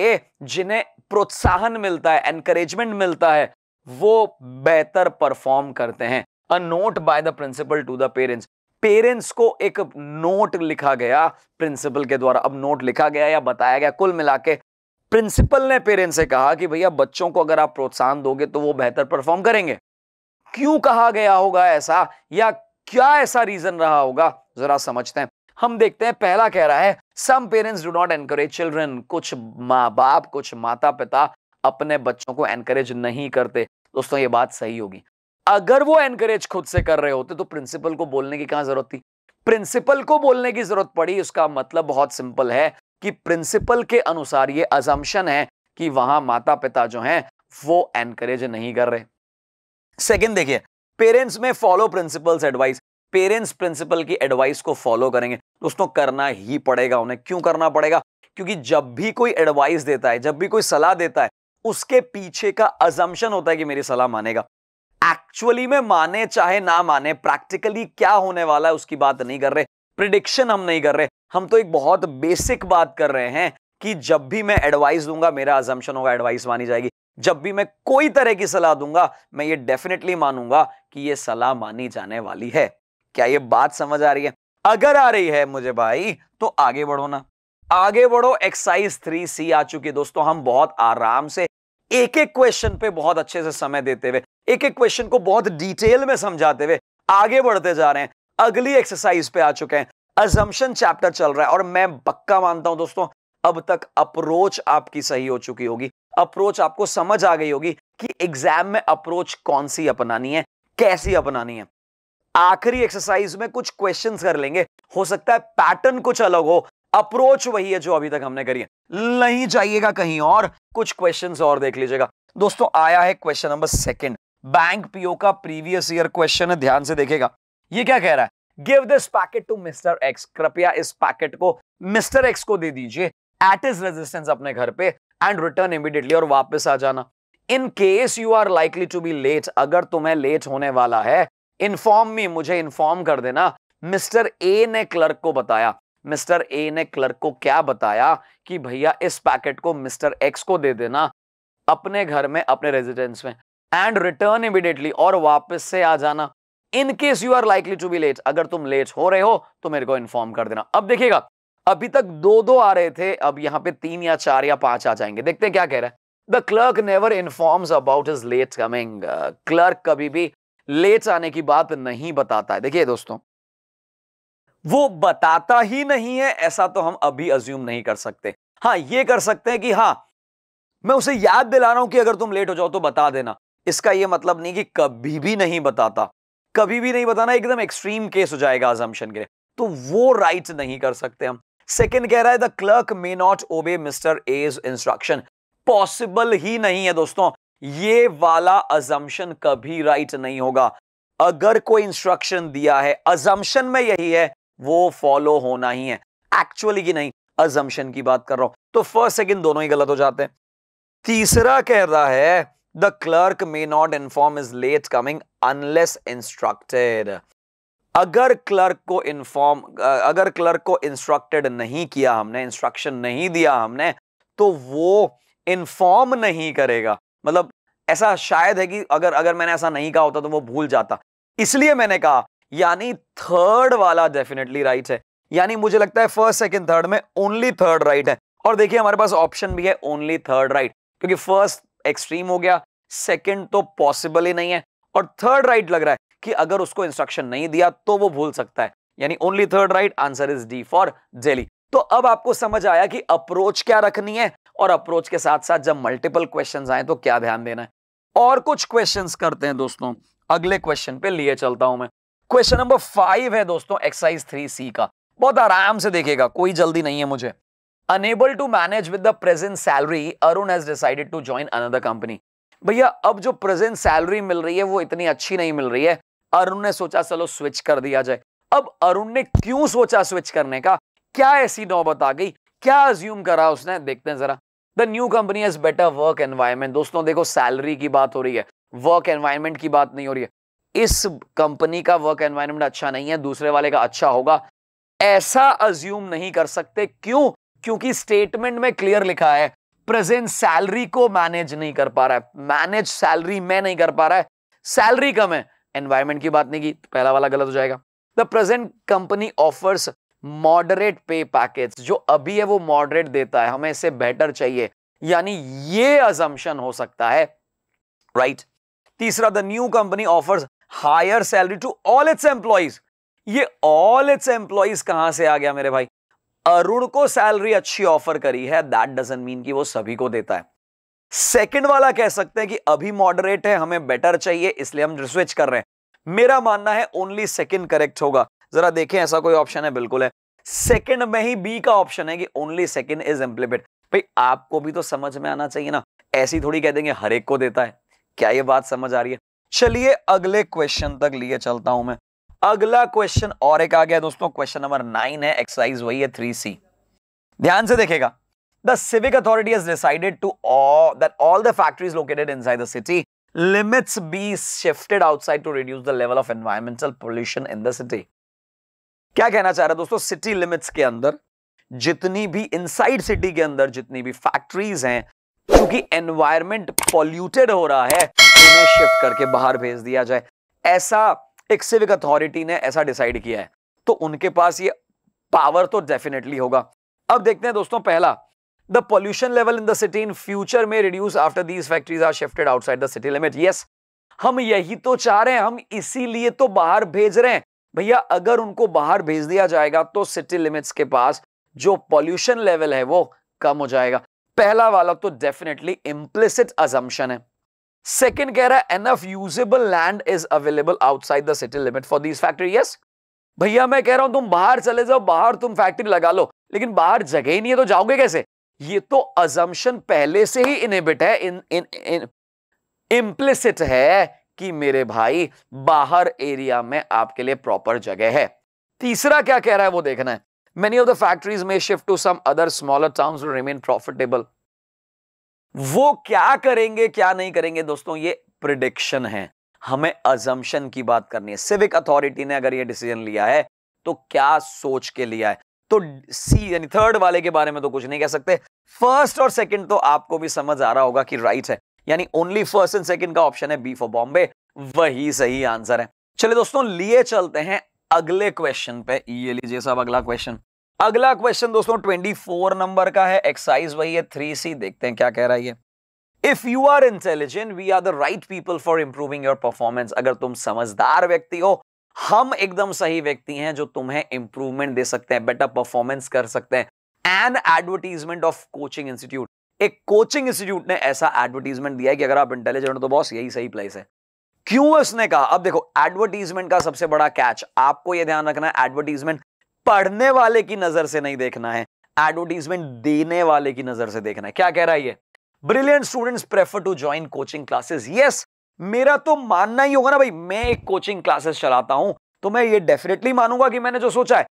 जिन्हें प्रोत्साहन मिलता है एनकरेजमेंट मिलता है वो बेहतर परफॉर्म करते हैं a note by the principal to the parents parents को एक नोट लिखा गया प्रिंसिपल के द्वारा अब नोट लिखा गया या बताया गया कुल मिला के प्रिंसिपल ने पेरेंट्स से कहा कि भैया बच्चों को अगर आप प्रोत्साहन दोगे तो वो बेहतर परफॉर्म करेंगे क्यों कहा गया होगा ऐसा या क्या ऐसा रीजन रहा होगा जरा समझते हैं हम देखते हैं पहला कह रहा है some parents do not encourage children कुछ माँ बाप कुछ माता पिता अपने बच्चों को एनकरेज नहीं करते दोस्तों ये बात सही होगी अगर वो एनकरेज खुद से कर रहे होते तो प्रिंसिपल को बोलने की कहां जरूरत थी प्रिंसिपल को बोलने की जरूरत पड़ी उसका मतलब बहुत सिंपल है कि प्रिंसिपल के अनुसार ये अजम्पन है कि वहां माता पिता जो हैं वो एनकरेज नहीं कर रहे सेकंड देखिए parents may follow principal's advice parents principal की एडवाइस को फॉलो करेंगे दोस्तों करना ही पड़ेगा उन्हें क्यों करना पड़ेगा क्योंकि जब भी कोई एडवाइस देता है जब भी कोई सलाह देता है उसके पीछे का अजम्पन होता है कि मेरी सलाह मानेगा एक्चुअली में माने चाहे ना माने प्रैक्टिकली क्या होने वाला है उसकी बात नहीं कर रहे प्रिडिक्शन हम नहीं कर रहे हम तो एक बहुत बेसिक बात कर रहे हैं कि जब भी मैं एडवाइस दूंगा मेरा अजम्पन होगा एडवाइस मानी जाएगी जब भी मैं कोई तरह की सलाह दूंगा मैं ये डेफिनेटली मानूंगा कि ये सलाह मानी जाने वाली है क्या ये बात समझ आ रही है अगर आ रही है मुझे भाई तो आगे बढ़ो ना आगे बढ़ो एक्साइज थ्री सी आ चुकी है दोस्तों हम बहुत आराम से एक एक क्वेश्चन पे बहुत अच्छे से समय देते हुए एक एक क्वेश्चन को बहुत डिटेल में समझाते हुए आगे बढ़ते जा रहे हैं अगली एक्सरसाइज पे आ चुके हैं अजम्पन चैप्टर चल रहा है और मैं पक्का मानता हूं दोस्तों अब तक अप्रोच आपकी सही हो चुकी होगी अप्रोच आपको समझ आ गई होगी कि एग्जाम में अप्रोच कौन सी अपनानी है कैसी अपनानी है आखिरी एक्सरसाइज में कुछ क्वेश्चंस कर लेंगे हो सकता है पैटर्न कुछ अलग हो अप्रोच वही है जो अभी तक हमने करी है नहीं जाइएगा कहीं और कुछ क्वेश्चंस और देख लीजिएगा दोस्तों आया है question number second bank PO का प्रीवियस ईयर क्वेश्चन है ध्यान से देखेगा ये क्या कह रहा है give this packet to mister X कृपया इस पैकेट को मिस्टर एक्स को दे दीजिए एट इज रेजिस्टेंस अपने घर पे एंड रिटर्न इमीडिएटली और वापस आ जाना in case you are likely to be late अगर तुम्हें लेट होने वाला है इन्फॉर्म मी मुझे इन्फॉर्म कर देना मिस्टर ए ने क्लर्क को बताया मिस्टर ए ने क्लर्क को क्या बताया कि भैया इस पैकेट को मिस्टर एक्स को दे देना अपने घर में अपने रेजिडेंस में एंड रिटर्न इमिडिएटली और वापस से आ जाना in case you are likely to be late अगर तुम लेट हो रहे हो तो मेरे को इन्फॉर्म कर देना अब देखिएगा अभी तक दो दो आ रहे थे अब यहाँ पे तीन या चार या पांच आ जाएंगे देखते हैं क्या कह रहा है the clerk never informs about his late coming clerk कभी भी लेट आने की बात नहीं बताता है देखिए दोस्तों वो बताता ही नहीं है ऐसा तो हम अभी अज्यूम नहीं कर सकते हाँ ये कर सकते हैं कि हाँ मैं उसे याद दिला रहा हूं कि अगर तुम लेट हो जाओ तो बता देना इसका यह मतलब नहीं कि कभी भी नहीं बताता कभी भी नहीं बताना एकदम एक्सट्रीम केस हो जाएगा अजम्पन के लिए तो वो राइट नहीं कर सकते हम सेकेंड कह रहा है the clerk may not obey mister X's instruction possible ही नहीं है दोस्तों ये वाला अजम्पन कभी राइट नहीं होगा अगर कोई इंस्ट्रक्शन दिया है अजम्पन में यही है वो फॉलो होना ही है एक्चुअली की नहीं अजम्पन की बात कर रहा हूं तो फर्स्ट सेकेंड दोनों ही गलत हो जाते हैं तीसरा कह रहा है the clerk may not inform his late coming unless instructed अगर क्लर्क को इन्फॉर्म अगर क्लर्क को इंस्ट्रक्टेड नहीं किया हमने इंस्ट्रक्शन नहीं दिया हमने तो वो इन्फॉर्म नहीं करेगा मतलब ऐसा शायद है कि अगर अगर मैंने ऐसा नहीं कहा होता तो वो भूल जाता इसलिए मैंने कहा यानी थर्ड वाला डेफिनेटली राइट है यानी मुझे लगता है फर्स्ट सेकंड थर्ड में ओनली थर्ड राइट है और देखिए हमारे पास ऑप्शन भी है ओनली थर्ड राइट क्योंकि फर्स्ट एक्सट्रीम हो गया सेकंड तो पॉसिबल ही नहीं है और थर्ड राइट लग रहा है कि अगर उसको इंस्ट्रक्शन नहीं दिया तो वो भूल सकता है यानी only third right answer is D for jelly तो अब आपको समझ आया कि अप्रोच क्या रखनी है और अप्रोच के साथ साथ जब मल्टीपल क्वेश्चन आए तो क्या ध्यान देना है और कुछ क्वेश्चन करते हैं दोस्तों अगले क्वेश्चन पे लिए चलता हूं मैं क्वेश्चन नंबर फाइव है दोस्तों एक्सरसाइज थ्री सी का बहुत आराम से देखेगा कोई जल्दी नहीं है मुझे unable to manage with the present salary Arun has decided to join another company भैया अब जो प्रेजेंट सैलरी मिल रही है वो इतनी अच्छी नहीं मिल रही है अरुण ने सोचा चलो स्विच कर दिया जाए अब अरुण ने क्यों सोचा स्विच करने का क्या ऐसी नौबत आ गई क्या अज्यूम करा उसने देखते हैं जरा the new company has better work environment दोस्तों देखो सैलरी की बात हो रही है वर्क एनवायरमेंट की बात नहीं हो रही है इस कंपनी का वर्क एनवायरमेंट अच्छा नहीं है दूसरे वाले का अच्छा होगा ऐसा अज्यूम नहीं कर सकते क्यों क्योंकि स्टेटमेंट में क्लियर लिखा है प्रेजेंट सैलरी को मैनेज नहीं कर पा रहा है मैनेज सैलरी में नहीं कर पा रहा है सैलरी कम है एनवायरमेंट की बात नहीं की तो पहला वाला गलत हो जाएगा the present company offers moderate pay package जो अभी है वो मॉडरेट देता है हमें इसे बेटर चाहिए यानी ये अजम्पन हो सकता है राइट right? तीसरा the new company offers higher salary to all its employees ये ऑल इट्स एम्प्लॉयज कहां से आ गया मेरे भाई अरुण को सैलरी अच्छी ऑफर करी है दैट डजन मीन कि वो सभी को देता है सेकंड वाला कह सकते हैं कि अभी मॉडरेट है हमें बेटर चाहिए इसलिए हम स्विच कर रहे हैं मेरा मानना है ओनली सेकंड करेक्ट होगा जरा देखें ऐसा कोई ऑप्शन है बिल्कुल है सेकंड में ही बी का ऑप्शन है कि ओनली सेकंड इज एम्प्लीमेंट भाई आपको भी तो समझ में आना चाहिए ना ऐसी थोड़ी कह देंगे हर एक को देता है क्या ये बात समझ आ रही है चलिए अगले क्वेश्चन तक लिए चलता हूं मैं अगला क्वेश्चन और एक आ गया दोस्तों क्वेश्चन नंबर नाइन है एक्सरसाइज वही है थ्री सी ध्यान से देखेगा the civic authority has decided to that all the factories located inside the city limits be shifted outside to reduce the level of environmental pollution in the city क्या कहना चाह रहा है दोस्तों सिटी लिमिट्स के अंदर जितनी भी इनसाइड सिटी के अंदर जितनी भी फैक्ट्रीज हैं क्योंकि एनवायरमेंट पॉल्यूटेड हो रहा है उन्हें शिफ्ट करके बाहर भेज दिया जाए ऐसा एक सिविक अथॉरिटी ने ऐसा डिसाइड किया है तो उनके पास ये पावर तो डेफिनेटली होगा अब देखते हैं दोस्तों पहला the pollution level in the city in future में reduce after these factories are shifted outside the city limit yes हम यही तो चाह रहे हैं हम इसीलिए तो बाहर भेज रहे हैं भैया अगर उनको बाहर भेज दिया जाएगा तो सिटी लिमिट्स के पास जो पॉल्यूशन लेवल है वो कम हो जाएगा पहला वाला तो डेफिनेटली इम्प्लिसिट अजम्पन है सेकेंड कह रहा है enough usable land is available outside the city limit for this factory yes भैया मैं कह रहा हूं तुम बाहर चले जाओ बाहर तुम फैक्ट्री लगा लो लेकिन बाहर जगह ही नहीं है तो जाओगे कैसे ये तो अजम्पन पहले से ही इनिबिट है इन इन इन इम्प्लिसिट है कि मेरे भाई बाहर एरिया में आपके लिए प्रॉपर जगह है तीसरा क्या कह रहा है वो देखना है many of the factories may shift to some other smaller town remain profitable वो क्या करेंगे क्या नहीं करेंगे दोस्तों ये प्रिडिक्शन है हमें अजम्पन की बात करनी है सिविक अथॉरिटी ने अगर ये डिसीजन लिया है तो क्या सोच के लिया है तो सी यानी थर्ड वाले के बारे में तो कुछ नहीं कह सकते फर्स्ट और सेकंड तो आपको भी समझ आ रहा होगा कि राइट है यानी ओनली फर्स्ट एंड सेकंड का ऑप्शन है बी फॉर बॉम्बे वही सही आंसर है चले दोस्तों लिए चलते हैं अगले क्वेश्चन पे ये लीजिए साहब अगला क्वेश्चन अगला क्वेश्चन दोस्तों 24 नंबर का है एक्साइज वही है थ्री सी देखते हैं क्या कह रहा है ये if you are intelligent we are the right people for improving your performance अगर तुम समझदार व्यक्ति हो हम एकदम सही व्यक्ति हैं जो तुम्हें इंप्रूवमेंट दे सकते हैं बेटर परफॉर्मेंस कर सकते हैं an advertisement of coaching institute एक कोचिंग इंस्टीट्यूट ने ऐसा एडवर्टीजमेंट दिया है कि अगर आप इंटेलिजेंट हो तो बॉस यही सही प्लेस है क्यों उसने कहा अब देखो एडवर्टीजमेंट का सबसे बड़ा कैच आपको यह ध्यान रखना है एडवर्टीजमेंट पढ़ने वाले की नजर से नहीं देखना है एडवर्टीजमेंट देने वाले की नजर से देखना है क्या कह रहा है ये brilliant students prefer to join coaching classes yes मेरा तो मानना ही होगा ना भाई मैं एक कोचिंग क्लासेस चलाता हूं तो मैं ये डेफिनेटली मानूंगा कि मैंने जो सोचा है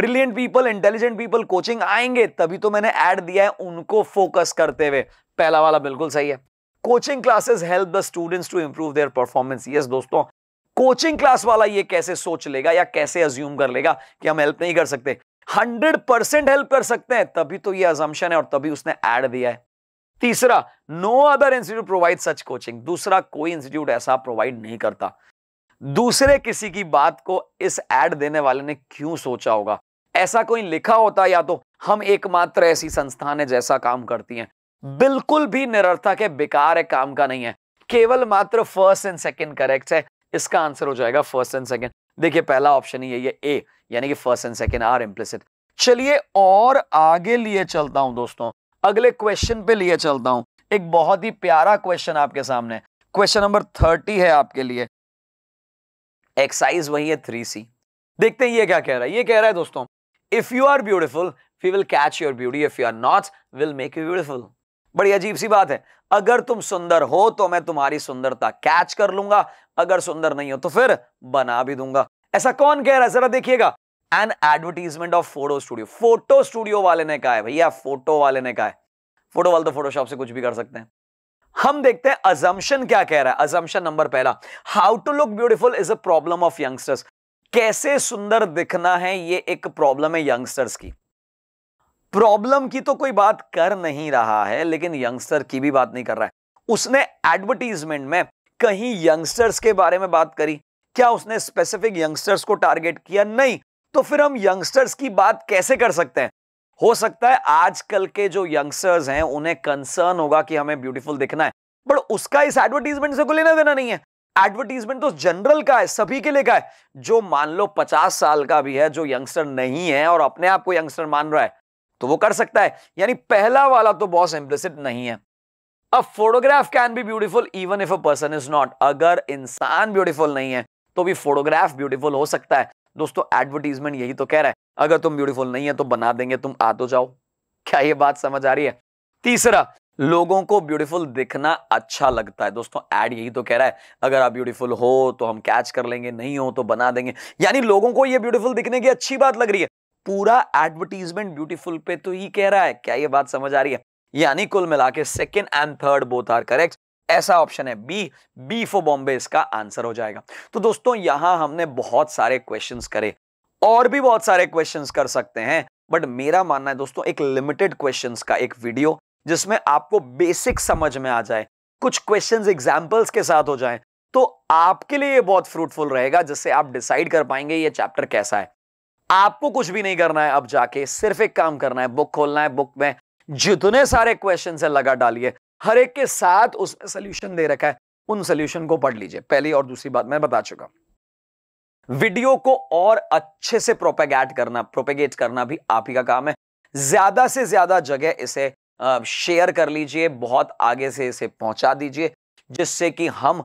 brilliant people intelligent people coaching आएंगे तभी तो मैंने ऐड दिया है उनको फोकस करते हुए पहला वाला बिल्कुल सही है coaching classes help the students to improve their performance yes दोस्तों कोचिंग क्लास वाला ये कैसे सोच लेगा या कैसे अज्यूम कर लेगा कि हम हेल्प नहीं कर सकते हंड्रेड परसेंट हेल्प कर सकते हैं तभी तो ये अजम्पन है और तभी उसने एड दिया है तीसरा no other institute provide such coaching दूसरा कोई इंस्टीट्यूट ऐसा प्रोवाइड नहीं करता दूसरे किसी की बात को इस एड देने वाले ने क्यों सोचा होगा ऐसा कोई लिखा होता या तो हम एकमात्र ऐसी संस्थान है जैसा काम करती हैं बिल्कुल भी निरर्थक है बेकार है काम का नहीं है केवल मात्र फर्स्ट एंड सेकंड करेक्ट है इसका आंसर हो जाएगा फर्स्ट एंड सेकेंड देखिए पहला ऑप्शन ही यही है ए यानी कि first and second are implicit चलिए और आगे लिए चलता हूं दोस्तों अगले क्वेश्चन पे लिए चलता हूं एक बहुत ही प्यारा क्वेश्चन आपके सामने क्वेश्चन नंबर थर्टी है आपके लिए एक्साइज वही है थ्री सी देखते हैं ये क्या कह रहा है ये कह रहा है दोस्तों if you are beautiful we will catch your beauty if you are not will make you beautiful बड़ी अजीब सी बात है अगर तुम सुंदर हो तो मैं तुम्हारी सुंदरता कैच कर लूंगा अगर सुंदर नहीं हो तो फिर बना भी दूंगा ऐसा कौन कह रहा है जरा देखिएगा an advertisement of photo studio photo studio वाले ने कहा है भैया फोटो वाले ने कहा है फोटो वाले तो फोटोशॉप से कुछ भी कर सकते हैं हम देखते हैं अजम्पन क्या कह रहा है अजम्पन नंबर पहला how to look beautiful is a problem of youngsters कैसे सुंदर दिखना है ये एक प्रॉब्लम है यंगस्टर्स की प्रॉब्लम की तो कोई बात कर नहीं रहा है लेकिन यंगस्टर की भी बात नहीं कर रहा है उसने एडवर्टीजमेंट में कहीं यंगस्टर्स के बारे में बात करी क्या उसने स्पेसिफिक यंगस्टर्स को टारगेट किया नहीं तो फिर हम यंगस्टर्स की बात कैसे कर सकते हैं हो सकता है आजकल के जो यंगस्टर्स हैं उन्हें कंसर्न होगा कि हमें ब्यूटीफुल दिखना है बट उसका इस एडवर्टीजमेंट से कोई लेना देना नहीं है एडवर्टीजमेंट तो जनरल का है सभी के लिए का है जो मान लो पचास साल का भी है जो यंगस्टर नहीं है और अपने आप को यंगस्टर मान रहा है तो वो कर सकता है यानी पहला वाला तो बॉस इम्प्लिसिट नहीं है अब photograph can be beautiful even if a person is not अगर इंसान ब्यूटीफुल नहीं है तो भी फोटोग्राफ ब्यूटीफुल हो सकता है दोस्तों एडवर्टीजमेंट यही तो कह रहा है अगर तुम ब्यूटीफुल नहीं है तो बना देंगे तुम आ तो जाओ क्या ये बात समझ आ रही है तीसरा लोगों को ब्यूटीफुल दिखना अच्छा लगता है दोस्तों एड यही तो कह रहा है अगर आप ब्यूटीफुल हो तो हम कैच कर लेंगे नहीं हो तो बना देंगे यानी लोगों को ये ब्यूटीफुल दिखने की अच्छी बात लग रही है पूरा एडवर्टीजमेंट ब्यूटीफुल पे तो ही कह रहा है क्या ये बात समझ आ रही है यानी कुल मिला के second and third both are correct ऐसा ऑप्शन है बी बी फॉर बॉम्बे इसका आंसर हो जाएगा तो दोस्तों यहां हमने बहुत सारे क्वेश्चंस करे और भी बहुत सारे क्वेश्चंस कर सकते हैं बट मेरा मानना है दोस्तों एक लिमिटेड क्वेश्चंस का एक वीडियो जिसमें आपको बेसिक समझ में आ जाए कुछ क्वेश्चंस एग्जांपल्स के साथ हो जाए तो आपके लिए ये बहुत फ्रूटफुल रहेगा जिससे आप डिसाइड कर पाएंगे ये चैप्टर कैसा है आपको कुछ भी नहीं करना है अब जाके सिर्फ एक काम करना है बुक खोलना है बुक में जितने सारे क्वेश्चन है लगा डालिए हर एक के साथ उसमें सोल्यूशन दे रखा है उन सोल्यूशन को पढ़ लीजिए पहली और दूसरी बात मैं बता चुका वीडियो को और अच्छे से प्रोपेगेट करना प्रोपेगेट करना भी आप ही का काम है ज्यादा से ज्यादा जगह इसे शेयर कर लीजिए बहुत आगे से इसे पहुंचा दीजिए जिससे कि हम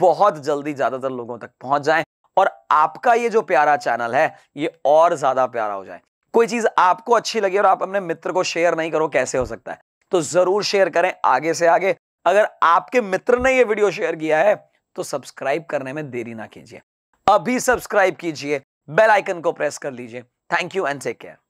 बहुत जल्दी ज्यादातर लोगों तक पहुंच जाएं और आपका ये जो प्यारा चैनल है ये और ज्यादा प्यारा हो जाए कोई चीज आपको अच्छी लगी और आप अपने मित्र को शेयर नहीं करो कैसे हो सकता है तो जरूर शेयर करें आगे से आगे अगर आपके मित्र ने ये वीडियो शेयर किया है तो सब्सक्राइब करने में देरी ना कीजिए अभी सब्सक्राइब कीजिए बेल आइकन को प्रेस कर लीजिए thank you and take care